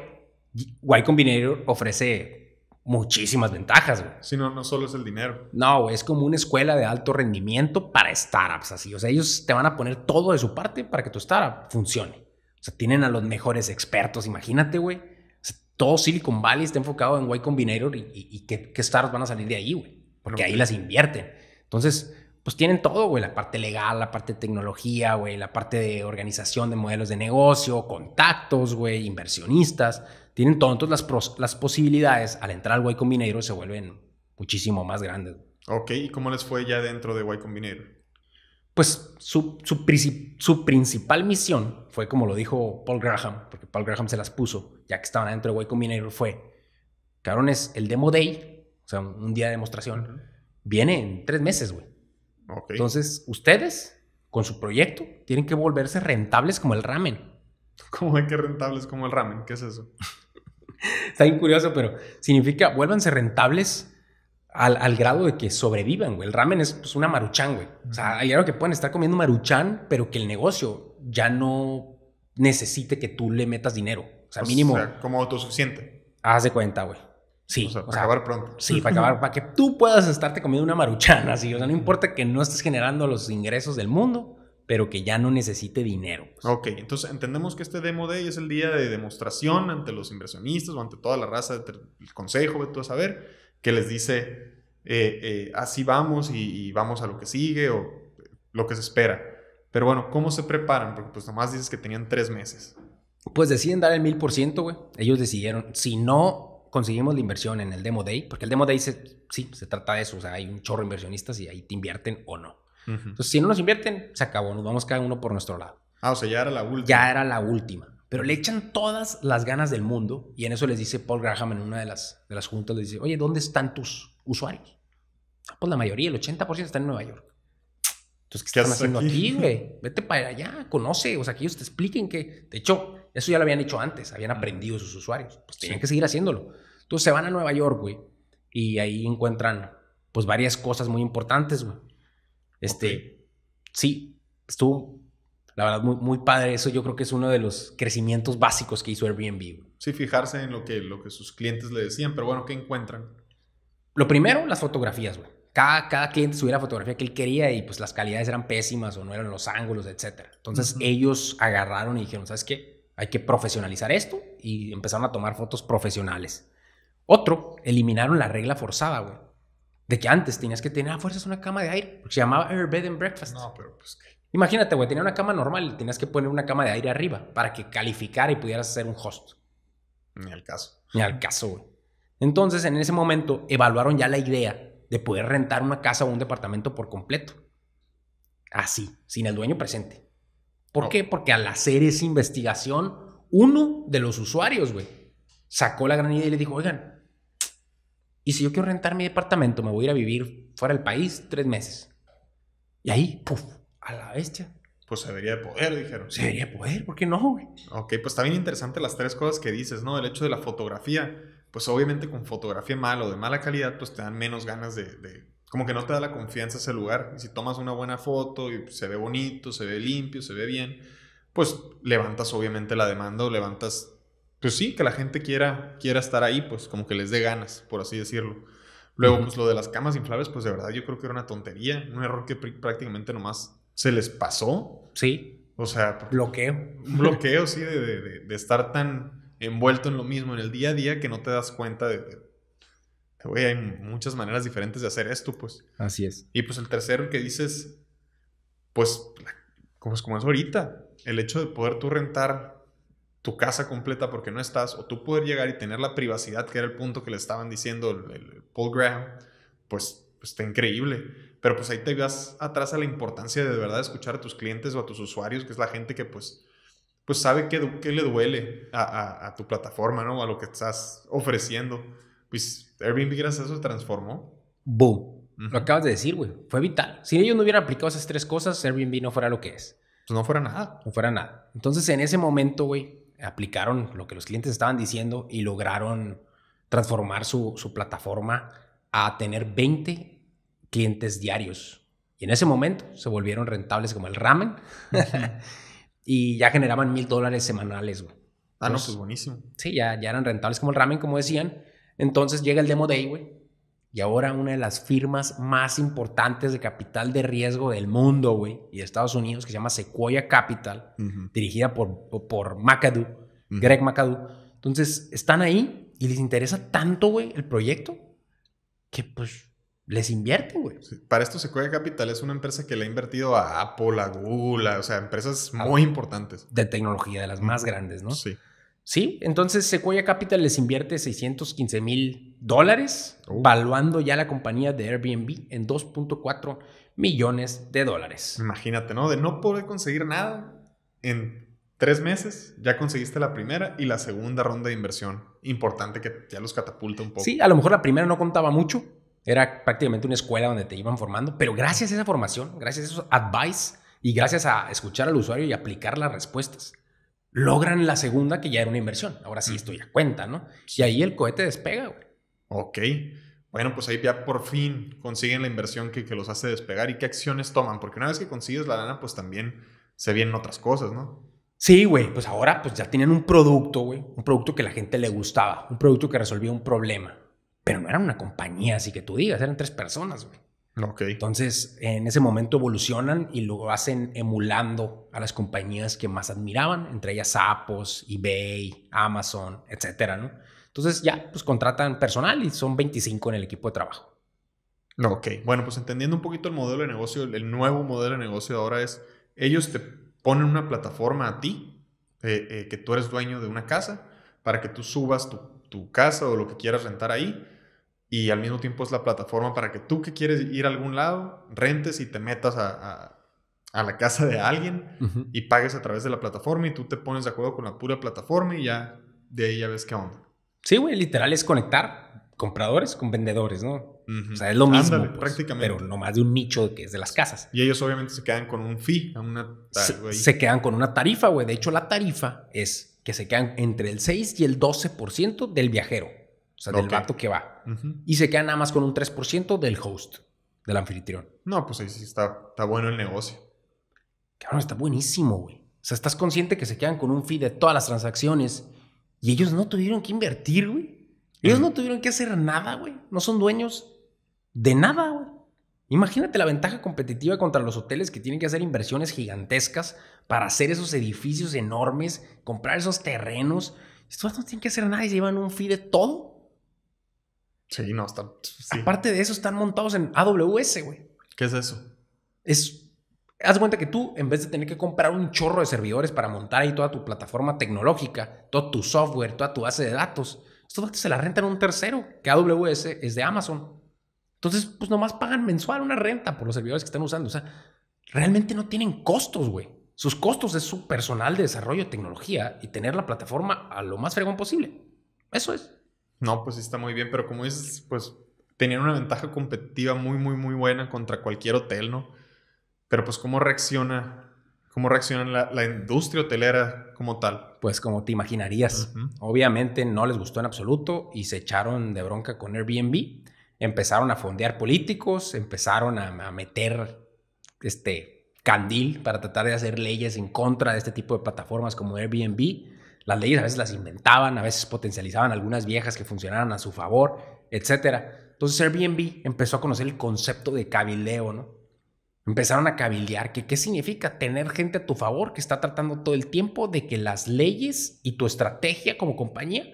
Speaker 2: Y Combinator ofrece muchísimas ventajas, güey. Sí, no, no solo es el dinero. No, güey, es como una escuela de alto rendimiento para startups, así. O sea, ellos te van a poner todo de su parte para que tu startup funcione. O sea, tienen a los mejores expertos, imagínate, güey. todo Silicon Valley está enfocado en Y Combinator y, y, qué, qué, startups van a salir de ahí, güey. Porque ahí las invierten. Entonces, pues tienen todo, güey. La parte legal, la parte de tecnología, güey. La parte de organización de modelos de negocio, contactos, güey. Inversionistas tienen tontos las, las posibilidades al entrar al Y Combinator se vuelven muchísimo más grandes.
Speaker 1: Ok, ¿y cómo les fue ya dentro de
Speaker 2: Y Combinator? Pues su, su, principal misión fue, como lo dijo Paul Graham, porque Paul Graham se las puso, ya que estaban adentro de Y Combinator, fue, es el Demo Day, o sea, un día de demostración, viene en tres meses, güey. Entonces, ustedes, con su proyecto, tienen que volverse rentables como el ramen.
Speaker 1: <laughs> ¿Cómo es que rentables como el ramen? ¿Qué es eso?
Speaker 2: Está bien curioso, pero significa vuélvanse rentables al, grado de que sobrevivan, güey. El ramen es pues, una maruchan, güey. O sea, hay algo que pueden estar comiendo maruchan, pero que el negocio ya no necesite que tú le metas dinero. O sea, mínimo. sea, como autosuficiente. Haz de cuenta, güey. Sí. O sea, para acabar pronto. Sí, para acabar, para que tú puedas estarte comiendo una maruchan así. O sea, no importa que no
Speaker 1: estés generando los ingresos del mundo, pero que ya no necesite dinero. Pues. Ok, entonces entendemos que este Demo Day es el día de demostración ante los inversionistas o ante toda la raza, del consejo, de todo saber, que les dice, eh, eh, así vamos y, vamos a lo que sigue o eh, lo que se espera. Pero bueno, ¿cómo se preparan? Porque pues nomás dices que tenían tres meses. Pues deciden dar el mil por ciento, güey. Ellos decidieron, si no conseguimos la
Speaker 2: inversión en el Demo Day, porque el Demo Day sí, se trata de eso, o sea, hay un chorro de inversionistas y ahí te invierten o no. Entonces, si no nos invierten, se acabó, nos vamos cada uno por nuestro lado. Ah, o sea, ya era la última. Ya era la última. Pero le echan todas las ganas del mundo y en eso les dice Paul Graham en una de las, de las juntas, les dice, oye, ¿dónde están tus usuarios? Ah, pues la mayoría, el 80% está en Nueva York.
Speaker 1: Entonces, ¿qué, están haciendo aquí,
Speaker 2: güey? Vete para allá, conoce, o sea, que ellos te expliquen que, de hecho, eso ya lo habían hecho antes, habían aprendido sus usuarios, pues tenían que seguir haciéndolo. Entonces se van a Nueva York, güey, y ahí encuentran, pues, varias cosas muy importantes, güey. Este, sí, estuvo, la verdad, muy, muy padre. Eso yo creo que es uno de los crecimientos básicos que hizo Airbnb.
Speaker 1: Sí, fijarse en lo que, lo que sus clientes le decían, pero
Speaker 2: bueno, ¿qué encuentran? Lo primero, las fotografías, güey. Cada, cada, cliente subía la fotografía que él quería y pues las calidades eran pésimas o no eran los ángulos, etc. Entonces ellos agarraron y dijeron, ¿sabes qué? Hay que profesionalizar esto y empezaron a tomar fotos profesionales. Otro, eliminaron la regla forzada, güey. De que antes tenías que tener a ah, fuerzas una cama de aire, se llamaba Air Bed and Breakfast. No, pero pues Imagínate, güey, tenía una cama normal y tenías que poner una cama de aire arriba para que calificara y pudieras hacer un host. Ni al caso. Ni al caso, güey. Entonces, en ese momento, evaluaron ya la idea de poder rentar una casa o un departamento por completo. Así, sin el dueño presente. ¿Por qué? Porque al hacer esa investigación, uno de los usuarios, güey, sacó la gran idea y le dijo, oigan, y si yo quiero rentar mi departamento, me voy a ir a vivir fuera del país tres meses. Y ahí, puff,
Speaker 1: a la bestia. Pues se debería de poder, dijeron. Se debería poder, ¿por qué no, Ok, pues está bien interesante las tres cosas que dices, ¿no? El hecho de la fotografía. Pues obviamente con fotografía mala o de mala calidad, pues te dan menos ganas de, de como que no te da la confianza ese lugar. Y si tomas una buena foto y se ve bonito, se ve limpio, se ve bien, pues levantas obviamente la demanda o levantas pues sí, que la gente quiera, quiera estar ahí, pues como que les dé ganas, por así decirlo. Luego, pues lo de las camas inflables, pues de verdad yo creo que era una tontería, un error que prácticamente nomás se les pasó. Sí. O sea, bloqueo. Un bloqueo, sí, de, estar tan envuelto en lo mismo, en el día a día, que no te das cuenta de, que hay muchas maneras diferentes de hacer esto, pues. Así es. Y pues el tercero que dices, pues, como es, como es ahorita, el hecho de poder tú rentar tu casa completa porque no estás, o tú poder llegar y tener la privacidad, que era el punto que le estaban diciendo el, Paul Graham, pues, pues está increíble. Pero pues ahí te vas atrás a la importancia de, de verdad escuchar a tus clientes o a tus usuarios, que es la gente que pues, pues sabe qué, qué le duele a, a, tu plataforma, ¿no? A lo que estás ofreciendo. Pues Airbnb gracias a eso se transformó. Boom. Lo acabas de decir, güey. Fue vital. Si ellos
Speaker 2: no hubieran aplicado esas tres cosas, Airbnb no fuera lo que es. Pues no fuera nada. No fuera nada. Entonces, en ese momento, güey, aplicaron lo que los clientes estaban diciendo y lograron transformar su, su plataforma a tener 20 clientes diarios. Y en ese momento se volvieron rentables como el ramen <laughs> y ya generaban mil dólares semanales. Güey. Ah, no, pues buenísimo. Sí, ya, ya eran rentables como el ramen, como decían. Entonces llega el demo day, güey y ahora una de las firmas más importantes de capital de riesgo del mundo, güey, y de Estados Unidos, que se llama Sequoia Capital, dirigida por, por McAdoo, Greg McAdoo. Entonces, están ahí y les interesa tanto, güey, el proyecto, que pues
Speaker 1: les invierte, güey. para esto Sequoia Capital es una empresa que le ha invertido a Apple, a Google, o sea, empresas muy importantes. De tecnología, de
Speaker 2: las más grandes, ¿no? Sí. Sí, entonces Sequoia Capital les invierte 615 mil dólares, oh. valuando ya la compañía de Airbnb en 2.4 millones
Speaker 1: de dólares. Imagínate, ¿no? De no poder conseguir nada en tres meses, ya conseguiste la primera y la segunda ronda de inversión. Importante que ya los catapulta un poco. Sí, a lo mejor
Speaker 2: la primera no contaba mucho,
Speaker 1: era prácticamente una escuela donde te iban formando, pero gracias a esa
Speaker 2: formación, gracias a esos advice y gracias a escuchar al usuario y aplicar las respuestas Logran
Speaker 1: la segunda, que ya era una inversión. Ahora sí mm. estoy a cuenta, ¿no? Y ahí el cohete despega, güey. Ok. Bueno, pues ahí ya por fin consiguen la inversión que, los hace despegar. ¿Y qué acciones toman? Porque una vez que consigues la lana, pues también se vienen otras cosas, ¿no? Sí, güey, pues ahora pues ya tienen un producto, güey, un producto que la gente le gustaba, un producto que resolvía un problema,
Speaker 2: pero no era una compañía, así que tú digas, eran tres personas, güey. Okay. Entonces, en ese momento evolucionan y lo hacen emulando a las compañías que más admiraban, entre ellas Zappos, eBay, Amazon, etcétera, ¿no? Entonces ya, pues contratan personal
Speaker 1: y son 25 en el equipo de trabajo. Ok, bueno, pues entendiendo un poquito el modelo de negocio, el nuevo modelo de negocio ahora es, ellos te ponen una plataforma a ti, eh, eh, que tú eres dueño de una casa, para que tú subas tu, tu casa o lo que quieras rentar ahí y al mismo tiempo es la plataforma para que tú que quieres ir a algún lado, rentes y te metas a, la casa de alguien y pagues a través de la plataforma y tú te pones de acuerdo con la pura plataforma y ya de ahí ya ves qué onda. Sí, güey, literal es conectar
Speaker 2: compradores con vendedores, ¿no? O sea, es lo mismo. Pues, prácticamente. Pero más de un nicho que es de las casas. Y ellos obviamente se quedan con un fee, una se, se quedan con una tarifa, güey. De hecho, la tarifa es que se quedan entre el 6 y el 12% del viajero. O sea, del gato que va. Y se queda nada más con un 3% del host, del anfitrión. No, pues ahí sí está, está bueno el negocio. Cabrón, está buenísimo, güey. O sea, estás consciente que se quedan con un fee de todas las transacciones y ellos no tuvieron que invertir, güey. Ellos mm. no tuvieron que hacer nada, güey. No son dueños de nada, güey. Imagínate la ventaja competitiva contra los hoteles que tienen que hacer inversiones gigantescas para hacer esos edificios enormes, comprar esos terrenos. Estos no tienen que hacer nada y se llevan un fee de todo.
Speaker 1: Sí, no, están. Aparte
Speaker 2: de eso, están montados en AWS, güey. ¿Qué es eso? Es. Haz cuenta que tú, en vez de tener que comprar un chorro de servidores para montar ahí toda tu plataforma tecnológica, todo tu software, toda tu base de datos, estos datos se la rentan a un tercero, que AWS es de Amazon. Entonces, pues nomás pagan mensual una renta por los servidores que están usando. O sea, realmente no tienen costos, güey. Sus costos es su personal de desarrollo de tecnología
Speaker 1: y tener la plataforma a lo más fregón posible. Eso es. No, pues sí está muy bien, pero como dices, pues tenían una ventaja competitiva muy, muy, muy buena contra cualquier hotel, ¿no? Pero pues cómo reacciona, cómo reacciona la, industria hotelera como
Speaker 2: tal. Pues como te imaginarías, obviamente no les gustó en absoluto y se echaron de bronca con Airbnb, empezaron a fondear políticos, empezaron a, a meter este candil para tratar de hacer leyes en contra de este tipo de plataformas como Airbnb las leyes a veces las inventaban, a veces potencializaban algunas viejas que funcionaran a su favor, etc. Entonces Airbnb empezó a conocer el concepto de cabileo, ¿no? Empezaron a cabildear que qué significa tener gente a tu favor que está tratando todo el tiempo de que las leyes y tu estrategia como compañía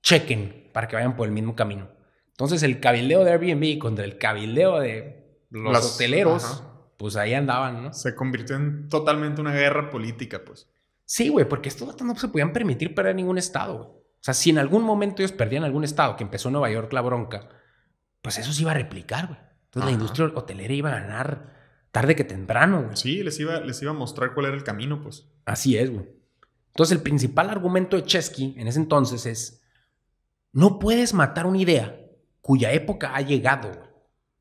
Speaker 2: chequen para que vayan por el mismo camino. Entonces el cabildeo de Airbnb contra el cabildeo de los, hoteleros, pues ahí andaban, ¿no? Se convirtió en totalmente una guerra política, pues. Sí, güey, porque estos datos no se podían permitir perder ningún estado, güey. O sea, si en algún momento ellos perdían algún estado, que empezó Nueva York la bronca, pues eso se iba a replicar, güey. Entonces la industria hotelera iba a ganar tarde que temprano, güey. Sí, les iba, les iba a mostrar cuál era el camino, pues. Así es, güey. Entonces el principal argumento de Chesky en ese entonces es, no puedes matar una idea cuya época ha llegado,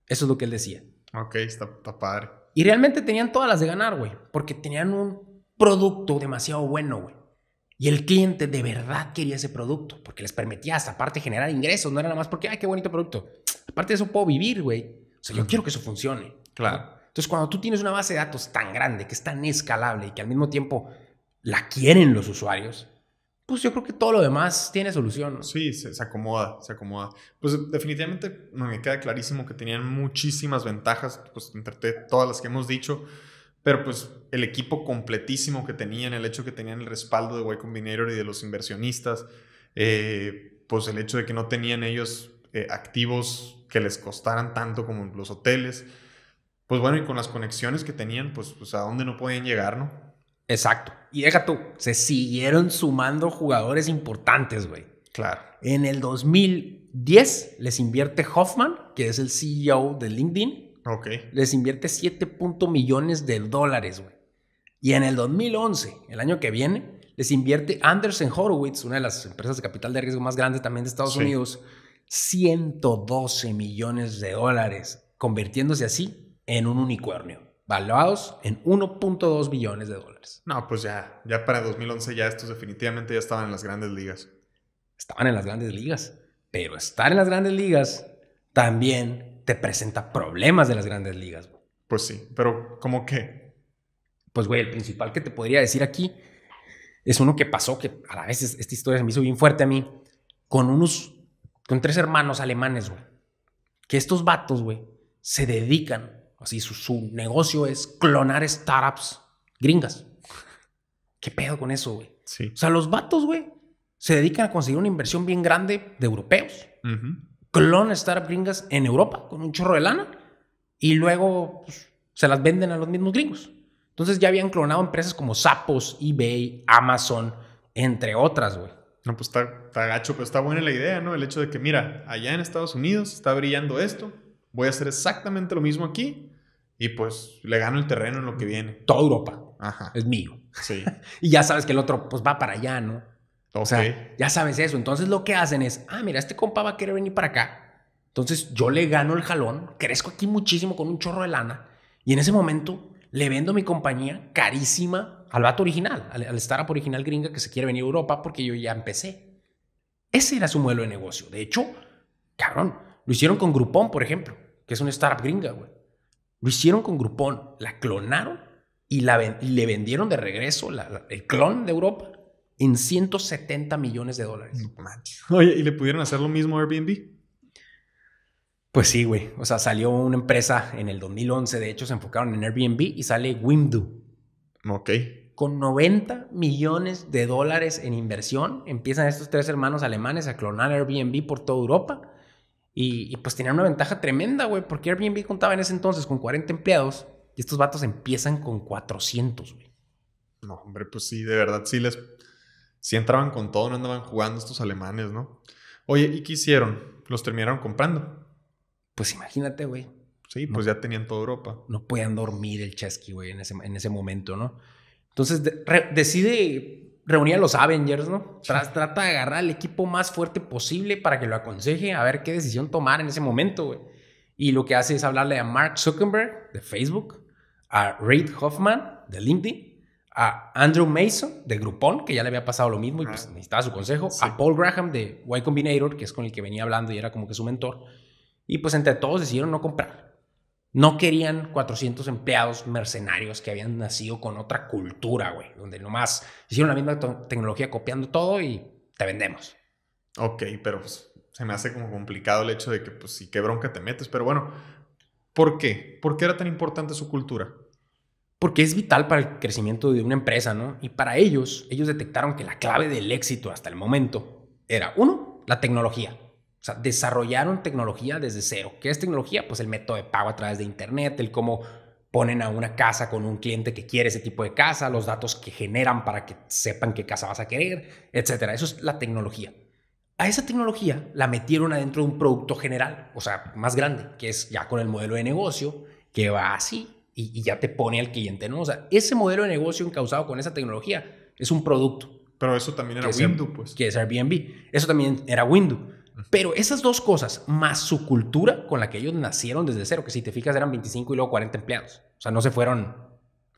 Speaker 2: Eso es lo que él decía. Ok, está, está padre. Y realmente tenían todas las de ganar, güey, porque tenían un producto demasiado bueno, güey. Y el cliente de verdad quería ese producto, porque les permitía hasta aparte generar ingresos, no era nada más porque, ay, qué bonito producto. Aparte de eso puedo vivir, güey. O sea, yo quiero que eso funcione. Claro. Entonces, cuando tú tienes una base de datos tan grande, que es tan escalable y que al mismo tiempo la quieren los usuarios,
Speaker 1: pues yo creo que todo lo demás tiene solución. Sí, se, se, acomoda, se acomoda. Pues definitivamente me queda clarísimo que tenían muchísimas ventajas, pues entre todas las que hemos dicho, pero pues el equipo completísimo que tenían, el hecho que tenían el respaldo de Waycombinator y de los inversionistas, eh, pues el hecho de que no tenían ellos eh, activos que les costaran tanto como los hoteles, pues bueno, y con las conexiones que tenían, pues, pues a dónde no podían llegar, ¿no? Exacto. Y deja tú, se siguieron
Speaker 2: sumando jugadores importantes, güey. Claro. En el 2010 les invierte Hoffman, que es el CEO de LinkedIn. Ok. Les invierte 7 millones de dólares, güey. Y en el 2011, el año que viene, les invierte Anderson Horowitz, una de las empresas de capital de riesgo más grandes también de Estados Unidos, 112 millones de dólares, convirtiéndose así en un unicornio,
Speaker 1: valuados en 1.2 billones de dólares. No, pues ya, ya para 2011 ya estos definitivamente ya estaban en las grandes ligas. Estaban en las grandes ligas, pero estar en las grandes
Speaker 2: ligas también te presenta problemas de las grandes ligas. Pues sí, pero ¿cómo qué? Pues, güey, el principal que te podría decir aquí es uno que pasó, que a la vez esta historia se me hizo bien fuerte a mí, con unos, con tres hermanos alemanes, güey. Que estos vatos, güey, se dedican, así, su, negocio es clonar startups gringas. ¿Qué pedo con eso, güey? O sea, los vatos, güey, se dedican a conseguir una inversión bien grande de europeos. clonar startups Clon gringas en Europa con un chorro de lana y luego pues, se las venden a los mismos gringos. Entonces ya habían clonado empresas como Sapos, eBay, Amazon,
Speaker 1: entre otras, güey. No, pues está, gacho, pero está buena la idea, ¿no? El hecho de que, mira, allá en Estados Unidos está brillando esto, voy a hacer exactamente lo mismo aquí y pues le gano el terreno en lo que viene. Toda Europa. Ajá. Es mío. Sí. <laughs> y ya sabes que el otro pues va para
Speaker 2: allá, ¿no? O sea, ya sabes eso. Entonces lo que hacen es, ah, mira, este compa va a querer venir para acá. Entonces yo le gano el jalón, crezco aquí muchísimo con un chorro de lana y en ese momento le vendo mi compañía carísima al vato original, al, startup original gringa que se quiere venir a Europa porque yo ya empecé. Ese era su modelo de negocio. De hecho, cabrón, lo hicieron con Groupon, por ejemplo, que es un startup gringa, güey. Lo hicieron con Groupon, la clonaron y, le vendieron de regreso el clon de Europa en 170 millones de dólares. Oye, ¿y le pudieron hacer lo mismo a Airbnb? Pues sí, güey. O sea, salió una empresa en el 2011, de hecho, se enfocaron en Airbnb y sale Wimdu. Ok. Con 90 millones de dólares en inversión, empiezan estos tres hermanos alemanes a clonar Airbnb por toda Europa. Y, y pues tenían una ventaja tremenda, güey, porque Airbnb contaba en ese entonces con 40 empleados y estos
Speaker 1: vatos empiezan con 400, güey. No, hombre, pues sí, de verdad, sí les... Sí entraban con todo, no andaban jugando estos alemanes, ¿no? Oye, ¿y qué hicieron? Los terminaron comprando. Pues imagínate, güey. Sí, pues ya tenían toda Europa. No podían dormir
Speaker 2: el Chesky, güey, en ese, momento, ¿no? Entonces decide reunir a los Avengers, ¿no? Tras, Trata de agarrar al equipo más fuerte posible para que lo aconseje a ver qué decisión tomar en ese momento, güey. Y lo que hace es hablarle a Mark Zuckerberg de Facebook, a Reid Hoffman de LinkedIn, a Andrew Mason de Groupon, que ya le había pasado lo mismo y pues ah. necesitaba su consejo, a Paul Graham de Y Combinator, que es con el que venía hablando y era como que su mentor y pues entre todos decidieron no comprar. No querían 400 empleados mercenarios que habían nacido con otra cultura, güey, donde nomás hicieron la misma tecnología
Speaker 1: copiando todo y te vendemos. Ok, pero pues, se me hace como complicado el hecho de que, pues sí, qué bronca te metes, pero bueno, ¿por qué? ¿Por qué era tan importante su cultura?
Speaker 2: Porque es vital para el crecimiento de una empresa, ¿no? Y para ellos, ellos detectaron que la clave del éxito hasta el momento era, uno, la tecnología sea, desarrollaron tecnología desde cero. ¿Qué es tecnología? Pues el método de pago a través de Internet, el cómo ponen a una casa con un cliente que quiere ese tipo de casa, los datos que generan para que sepan qué casa vas a querer, etcétera. Eso es la tecnología. A esa tecnología la metieron adentro de un producto general, o sea, más grande, que es ya con el modelo de negocio, que va así y, ya te pone al cliente, O sea, ese modelo de negocio encausado con esa tecnología es un producto. Pero eso también era Windu, pues. Que es Airbnb. Eso también era Windu. Pero esas dos cosas, más su cultura con la que ellos nacieron desde cero, que si te fijas eran 25 y luego 40 empleados. O sea, no se fueron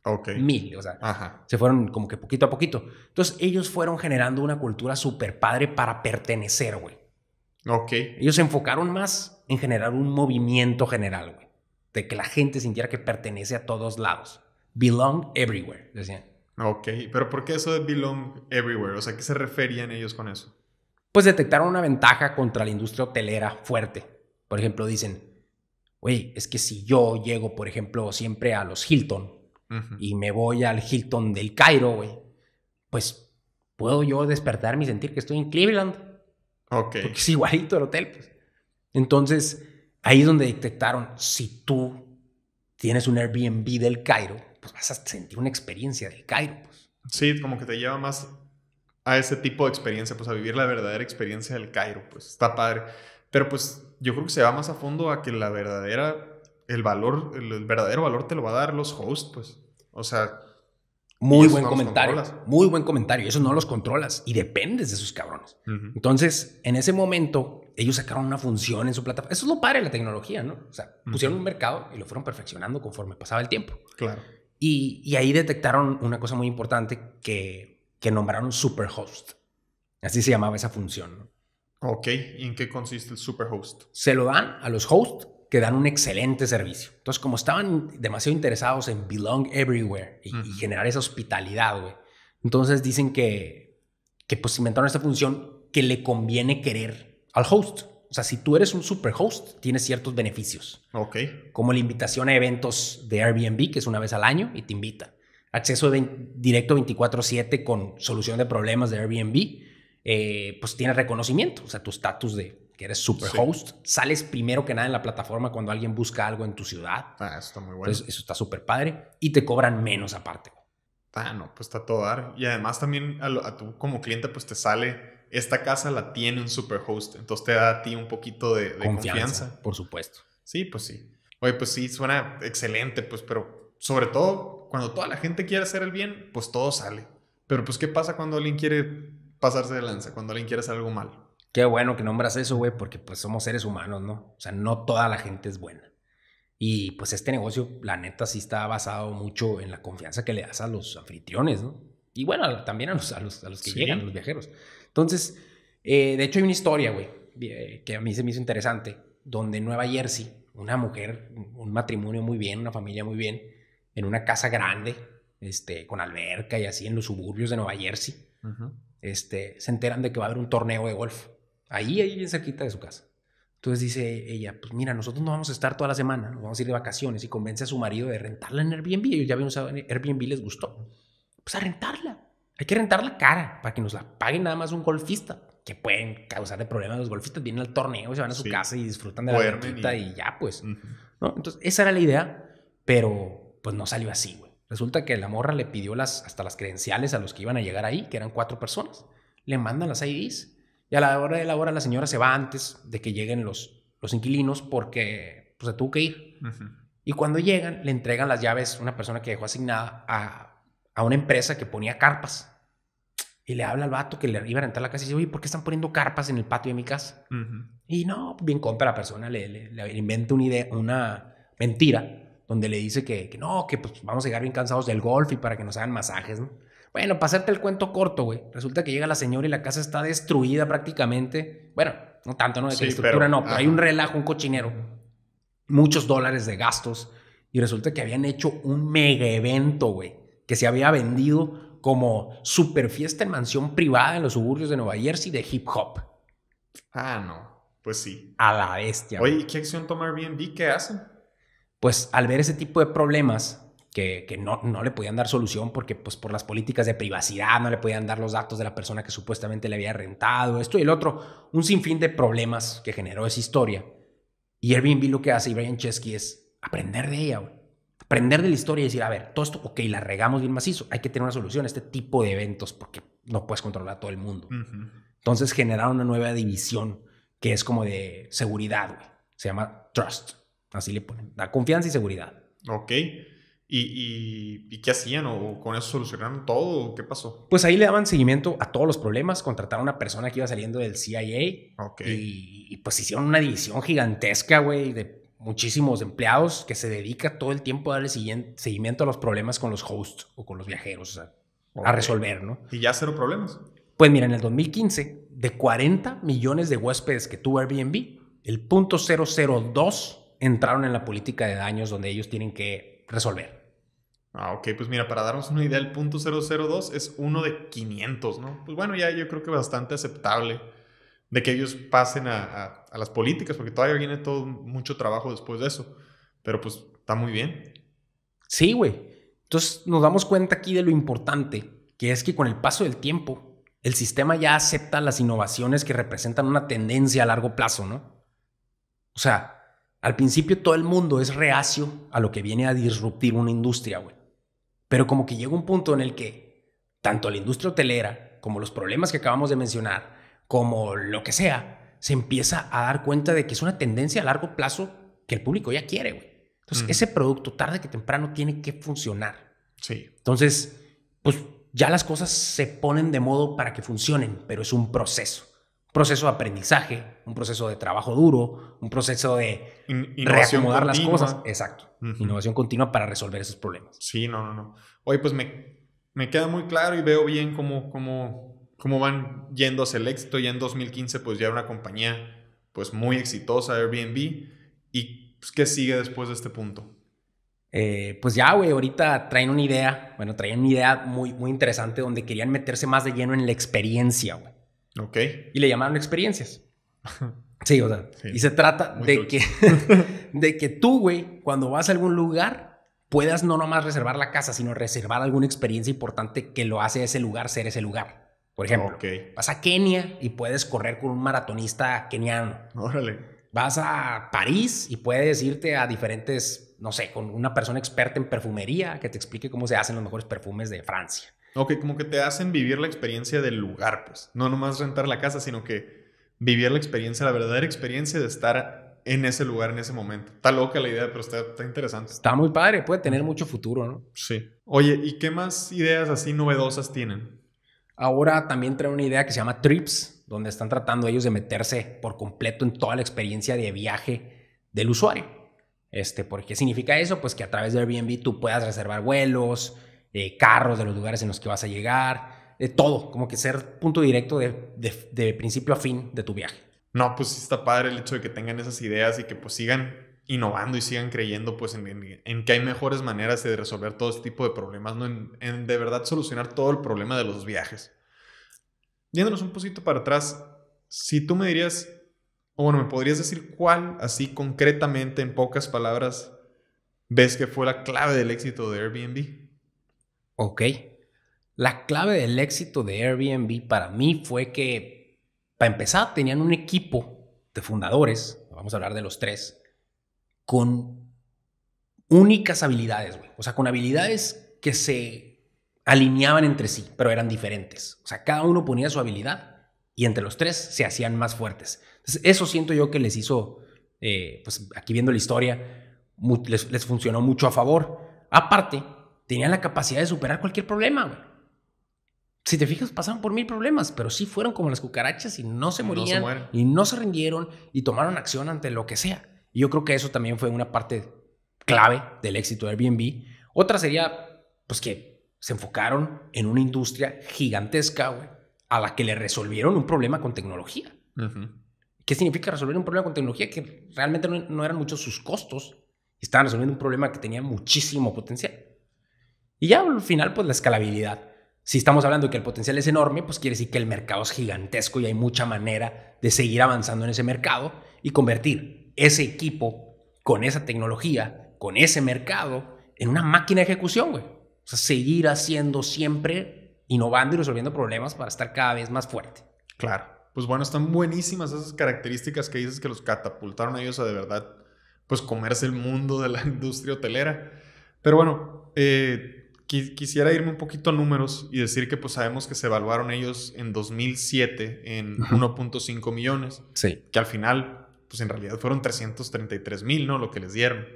Speaker 2: okay. mil, o sea, se fueron como que poquito a poquito. Entonces ellos fueron generando una cultura súper padre para pertenecer, güey. Ok. Ellos se enfocaron más en generar un movimiento general, güey. De que la gente sintiera que pertenece a todos lados. Belong everywhere, decían.
Speaker 1: Ok, pero ¿por qué eso de belong everywhere? O
Speaker 2: sea, ¿qué se referían ellos con eso? pues detectaron una ventaja contra la industria hotelera fuerte. Por ejemplo, dicen, oye, es que si yo llego, por ejemplo, siempre a los Hilton y me voy al Hilton del Cairo, güey, pues puedo yo despertarme y sentir que estoy en Cleveland. Ok. Porque es igualito el hotel, pues. Entonces, ahí es donde detectaron, si tú tienes un Airbnb del
Speaker 1: Cairo, pues vas a sentir una experiencia del Cairo, pues. Sí, como que te lleva más a ese tipo de experiencia, pues a vivir la verdadera experiencia del Cairo, pues está padre. Pero pues yo creo que se va más a fondo a que la verdadera, el valor, el, verdadero valor te lo va a dar los hosts, pues. O sea...
Speaker 2: Muy buen comentario.
Speaker 1: Muy buen comentario. Eso no los controlas
Speaker 2: y dependes de esos cabrones. Entonces, en ese momento, ellos sacaron una función en su plataforma. Eso es lo padre la tecnología, ¿no? O sea, pusieron un mercado y lo fueron perfeccionando conforme pasaba el tiempo. Claro. Y, y ahí detectaron una cosa muy importante que que nombraron superhost. Así se llamaba esa función. Ok, ¿y en qué consiste el superhost? Se lo dan a los hosts que dan un excelente servicio. Entonces, como estaban demasiado interesados en belong everywhere y, generar esa hospitalidad, entonces dicen que, que pues inventaron esta función que le conviene querer al host. O sea, si tú eres un host, tienes ciertos beneficios. Ok. Como la invitación a eventos de Airbnb, que es una vez al año y te invita acceso directo 24/7 con solución de problemas de Airbnb, eh, pues tiene reconocimiento, o sea, tu estatus de que eres super host, sales primero que nada en la plataforma cuando alguien busca algo en tu ciudad. Ah, eso está muy bueno. eso está súper padre y te cobran menos aparte. Ah, no, pues está todo dar.
Speaker 1: Y además también a, tú como cliente pues te sale, esta casa la tiene un super host, entonces te da a ti un poquito de, confianza, confianza. Por supuesto. Sí, pues sí. Oye, pues sí, suena excelente, pues, pero sobre todo cuando toda la gente quiere hacer el bien, pues todo sale. Pero pues, ¿qué pasa cuando alguien quiere pasarse de lanza? Cuando alguien quiere hacer algo mal. Qué bueno que nombras eso, güey, porque pues somos seres humanos,
Speaker 2: ¿no? O sea, no toda la gente es buena. Y pues este negocio, la neta, sí está basado mucho en la confianza que le das a los anfitriones, ¿no? Y bueno, también a los, a los, que llegan, los viajeros. Entonces, eh, de hecho hay una historia, güey, eh, que a mí se me hizo interesante, donde Nueva Jersey, una mujer, un matrimonio muy bien, una familia muy bien, en una casa grande, este, con alberca y así en los suburbios de Nueva Jersey, este, se enteran de que va a haber un torneo de golf. Ahí, ahí bien cerquita de su casa. Entonces dice ella, pues mira, nosotros no vamos a estar toda la semana, nos vamos a ir de vacaciones y convence a su marido de rentarla en Airbnb. Ellos ya habían usado Airbnb, les gustó. Pues a rentarla. Hay que rentarla cara para que nos la paguen nada más un golfista, que pueden causarle problemas. Los golfistas vienen al torneo, se van a su casa y disfrutan de la y... y ya, pues. ¿no? Entonces, esa era la idea, pero pues no salió así, güey. Resulta que la morra le pidió las, hasta las credenciales a los que iban a llegar ahí, que eran cuatro personas. Le mandan las IDs. Y a la hora de la hora la señora se va antes de que lleguen los, los inquilinos porque pues, se tuvo que ir. Y cuando llegan, le entregan las llaves una persona que dejó asignada a, una empresa que ponía carpas. Y le habla al vato que le iba a rentar la casa y dice, oye, ¿por qué están poniendo carpas en el patio de mi casa? Y no, bien compra la persona, le, le, inventa una idea, una mentira donde le dice que, que no, que pues vamos a llegar bien cansados del golf y para que nos hagan masajes, ¿no? Bueno, para hacerte el cuento corto, güey. Resulta que llega la señora y la casa está destruida prácticamente. Bueno, no tanto, ¿no? De estructura no, pero hay un relajo, un cochinero. Muchos dólares de gastos. Y resulta que habían hecho un mega evento, güey. Que se había vendido como super fiesta en mansión privada en los suburbios de Nueva Jersey de hip hop. Ah, no. Pues sí. A la bestia. Oye, ¿y qué acción toma Airbnb? ¿Qué hacen? pues al ver ese tipo de problemas que, no, no, le podían dar solución porque pues por las políticas de privacidad no le podían dar los datos de la persona que supuestamente le había rentado, esto y el otro, un sinfín de problemas que generó esa historia. Y Airbnb lo que hace, y Brian Chesky, es aprender de ella, aprender de la historia y decir, a ver, todo esto, ok, la regamos bien macizo, hay que tener una solución a este tipo de eventos porque no puedes controlar a todo el mundo. Entonces generaron una nueva división que es como de seguridad, se llama Trust. Así le ponen. Da confianza y seguridad.
Speaker 1: Ok. ¿Y, qué hacían? ¿O con eso solucionaron todo? ¿Qué pasó?
Speaker 2: Pues ahí le daban seguimiento a todos los problemas. Contrataron a una persona que iba saliendo del CIA. Ok. Y, pues hicieron una división gigantesca, güey, de muchísimos empleados que se dedica todo el tiempo a darle seguimiento a los problemas con los hosts
Speaker 1: o con los viajeros, o sea,
Speaker 2: a resolver, ¿no?
Speaker 1: ¿Y ya cero problemas?
Speaker 2: Pues mira, en el 2015, de 40 millones de huéspedes que tuvo Airbnb, el punto entraron en la política de daños donde ellos tienen que resolver.
Speaker 1: Ah, ok, pues mira, para darnos una idea, el punto 002 es uno de 500, ¿no? Pues bueno, ya yo creo que bastante aceptable de que ellos pasen a, a las políticas, porque todavía viene todo mucho trabajo después de eso, pero pues está muy bien. Sí, güey.
Speaker 2: Entonces nos damos cuenta aquí de lo importante, que es que con el paso del tiempo, el sistema ya acepta las innovaciones que representan una tendencia a largo plazo, ¿no? O sea, al principio todo el mundo es reacio a lo que viene a disruptir una industria, güey. Pero como que llega un punto en el que tanto la industria hotelera, como los problemas que acabamos de mencionar, como lo que sea, se empieza a dar cuenta de que es una tendencia a largo plazo que el público ya quiere, güey. Entonces, mm. ese producto tarde que temprano tiene que funcionar. Sí. Entonces, pues ya las cosas se ponen de modo para que funcionen, pero es un proceso proceso de aprendizaje, un proceso de trabajo duro, un
Speaker 1: proceso de reacomodar las cosas. Exacto.
Speaker 2: Innovación continua para resolver esos problemas.
Speaker 1: Sí, no, no, no. Oye, pues me, me queda muy claro y veo bien cómo, cómo, cómo van yendo hacia el éxito. Ya en 2015, pues ya era una compañía pues muy exitosa, Airbnb. ¿Y pues, qué sigue después de este punto? Eh, pues ya, güey, ahorita
Speaker 2: traen una idea, bueno, traen una idea muy, muy interesante donde querían meterse más de lleno en la experiencia, güey. Ok. Y le llamaron experiencias. <laughs> Sí, o sea, y se trata de que, <laughs> de que tú, güey, cuando vas a algún lugar, puedas no nomás reservar la casa, sino reservar alguna experiencia importante que lo hace ese lugar ser ese lugar. Por ejemplo, vas a Kenia y puedes correr con un maratonista keniano. Órale. Vas a París y puedes irte a diferentes, no sé, con una persona experta en perfumería que
Speaker 1: te explique cómo se hacen los mejores perfumes de Francia. Ok, como que te hacen vivir la experiencia del lugar, pues. No nomás rentar la casa, sino que vivir la experiencia, la verdadera experiencia de estar en ese lugar, en ese momento. Está loca la idea, pero está, interesante. Está muy padre, puede tener mucho futuro, ¿no? Sí. Oye, ¿y qué más ideas así novedosas tienen? Ahora también trae una
Speaker 2: idea que se llama Trips, donde están tratando ellos de meterse por completo en toda la experiencia de viaje del usuario. Este, ¿Por qué significa eso? Pues que a través de Airbnb tú puedas reservar vuelos, eh, carros, de los lugares en los que vas a llegar, de todo, como que ser punto
Speaker 1: directo de, principio a fin de tu viaje. No, pues está padre el hecho de que tengan esas ideas y que pues sigan innovando y sigan creyendo pues en, que hay mejores maneras de resolver todo este tipo de problemas, ¿no? En, en, de verdad solucionar todo el problema de los viajes. Yéndonos un poquito para atrás, si tú me dirías, o bueno, me podrías decir cuál, así concretamente, en pocas palabras, ves que fue la clave del éxito de Airbnb. Ok. La clave del éxito de Airbnb para mí
Speaker 2: fue que, para empezar, tenían un equipo de fundadores, vamos a hablar de los tres, con únicas habilidades, güey. O sea, con habilidades que se alineaban entre sí, pero eran diferentes. O sea, cada uno ponía su habilidad y entre los tres se hacían más fuertes. eso siento yo que les hizo, eh, pues aquí viendo la historia, les funcionó mucho a favor. Aparte, tenían la capacidad de superar cualquier problema, Si te fijas, pasaron por mil problemas, pero sí fueron como las cucarachas y no se morían y no se rindieron y tomaron acción ante lo que sea. Y yo creo que eso también fue una parte clave del éxito de Airbnb. Otra sería, pues que se enfocaron en una industria gigantesca, güey, a la que le resolvieron un problema con tecnología. ¿Qué significa resolver un problema con tecnología? Que realmente no, no eran muchos sus costos. Estaban resolviendo un problema que tenía muchísimo potencial. Y ya al final, pues la escalabilidad. Si estamos hablando de que el potencial es enorme, pues quiere decir que el mercado es gigantesco y hay mucha manera de seguir avanzando en ese mercado y convertir ese equipo con esa tecnología, con ese mercado, en una máquina de ejecución, güey. O sea, seguir haciendo siempre, innovando y resolviendo problemas para estar cada vez más
Speaker 1: fuerte. Claro. Pues bueno, están buenísimas esas características que dices que los catapultaron a ellos a de verdad, pues comerse el mundo de la <laughs> industria hotelera. Pero bueno, eh, quisiera irme un poquito a números y decir que pues sabemos que se evaluaron ellos en 2007 en 1.5 millones. Sí. Que al final, pues en realidad fueron 333 mil, ¿no? Lo que les dieron.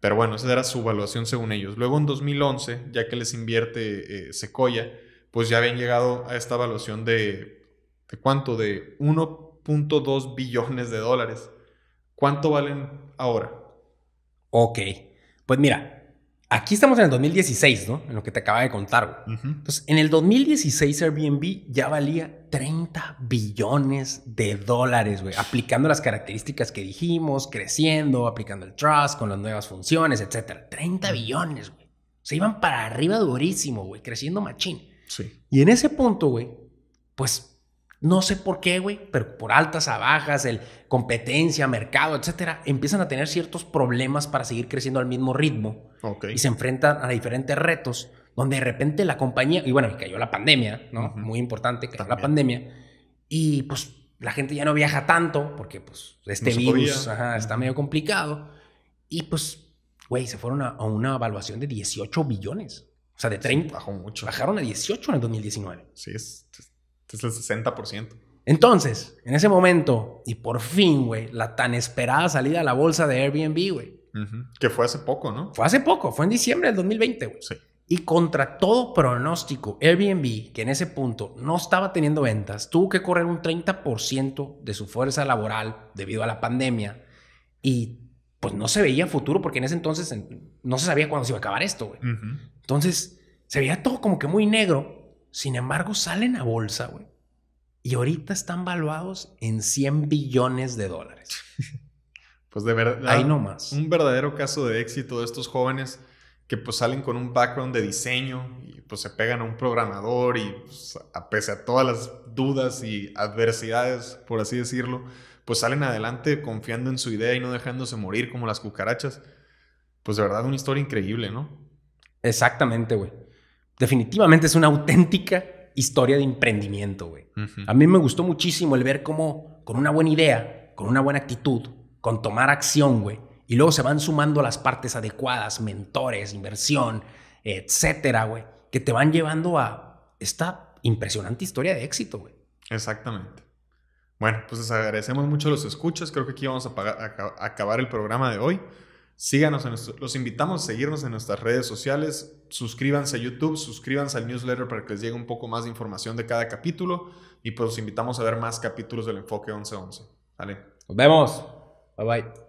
Speaker 1: Pero bueno, esa era su evaluación según ellos. Luego en 2011, ya que les invierte eh, secoya pues ya habían llegado a esta evaluación ¿de cuánto? De 1.2 billones de dólares. ¿Cuánto valen ahora? Ok. Pues mira, Aquí estamos en el 2016,
Speaker 2: ¿no? En lo que te acaba de contar. güey. Entonces, en el 2016 Airbnb ya valía 30 billones de dólares, güey, aplicando las características que dijimos, creciendo, aplicando el trust con las nuevas funciones, etcétera. 30 billones, güey. Se iban para arriba durísimo, güey, creciendo machín. Sí. Y en ese punto, güey, pues no sé por qué, güey, pero por altas a bajas, el competencia, mercado, etcétera, empiezan a tener ciertos problemas para seguir creciendo al mismo ritmo y se enfrentan a diferentes retos donde de repente la compañía, y bueno, cayó la pandemia, ¿no? Muy importante, cayó la pandemia, y pues la gente ya no viaja tanto porque pues este virus ajá, está medio complicado, y pues, güey, se fueron a, una evaluación de 18 billones. O sea, de 30. bajó mucho. Bajaron a 18 en el 2019. Sí, es es el 60%. Entonces, en ese momento, y por fin, güey, la tan esperada salida a la bolsa de Airbnb, güey.
Speaker 1: Que fue hace poco, ¿no?
Speaker 2: Fue hace poco, fue en diciembre del 2020, güey. Sí. Y contra todo pronóstico, Airbnb, que en ese punto no estaba teniendo ventas, tuvo que correr un 30% de su fuerza laboral debido a la pandemia y pues no se veía futuro porque en ese entonces no se sabía cuándo se iba a acabar esto, güey. Entonces, se veía todo como que muy negro sin embargo, salen a bolsa, güey. Y ahorita están valuados en 100
Speaker 1: billones de dólares. <laughs> Pues de verdad. Ahí nomás. Un verdadero caso de éxito de estos jóvenes que pues salen con un background de diseño y pues se pegan a un programador y pues, a pese a todas las dudas y adversidades, por así decirlo, pues salen adelante confiando en su idea y no dejándose morir como las cucarachas. Pues de verdad una historia increíble, ¿no?
Speaker 2: Exactamente, güey definitivamente es una auténtica historia de emprendimiento, güey. A mí me gustó muchísimo el ver cómo con una buena idea, con una buena actitud, con tomar acción, güey, y luego se van sumando las partes adecuadas, mentores, inversión, etcétera, güey, que te van llevando a esta impresionante historia de éxito, güey.
Speaker 1: Exactamente. Bueno, pues les agradecemos mucho los escuchas. Creo que aquí vamos a acabar el programa de hoy. Síganos, los invitamos a seguirnos en nuestras redes sociales, suscríbanse a YouTube, suscríbanse al newsletter para que les llegue un poco más de información de cada capítulo y pues los invitamos a ver más capítulos del Enfoque 1111. Dale. Nos vemos. Bye bye.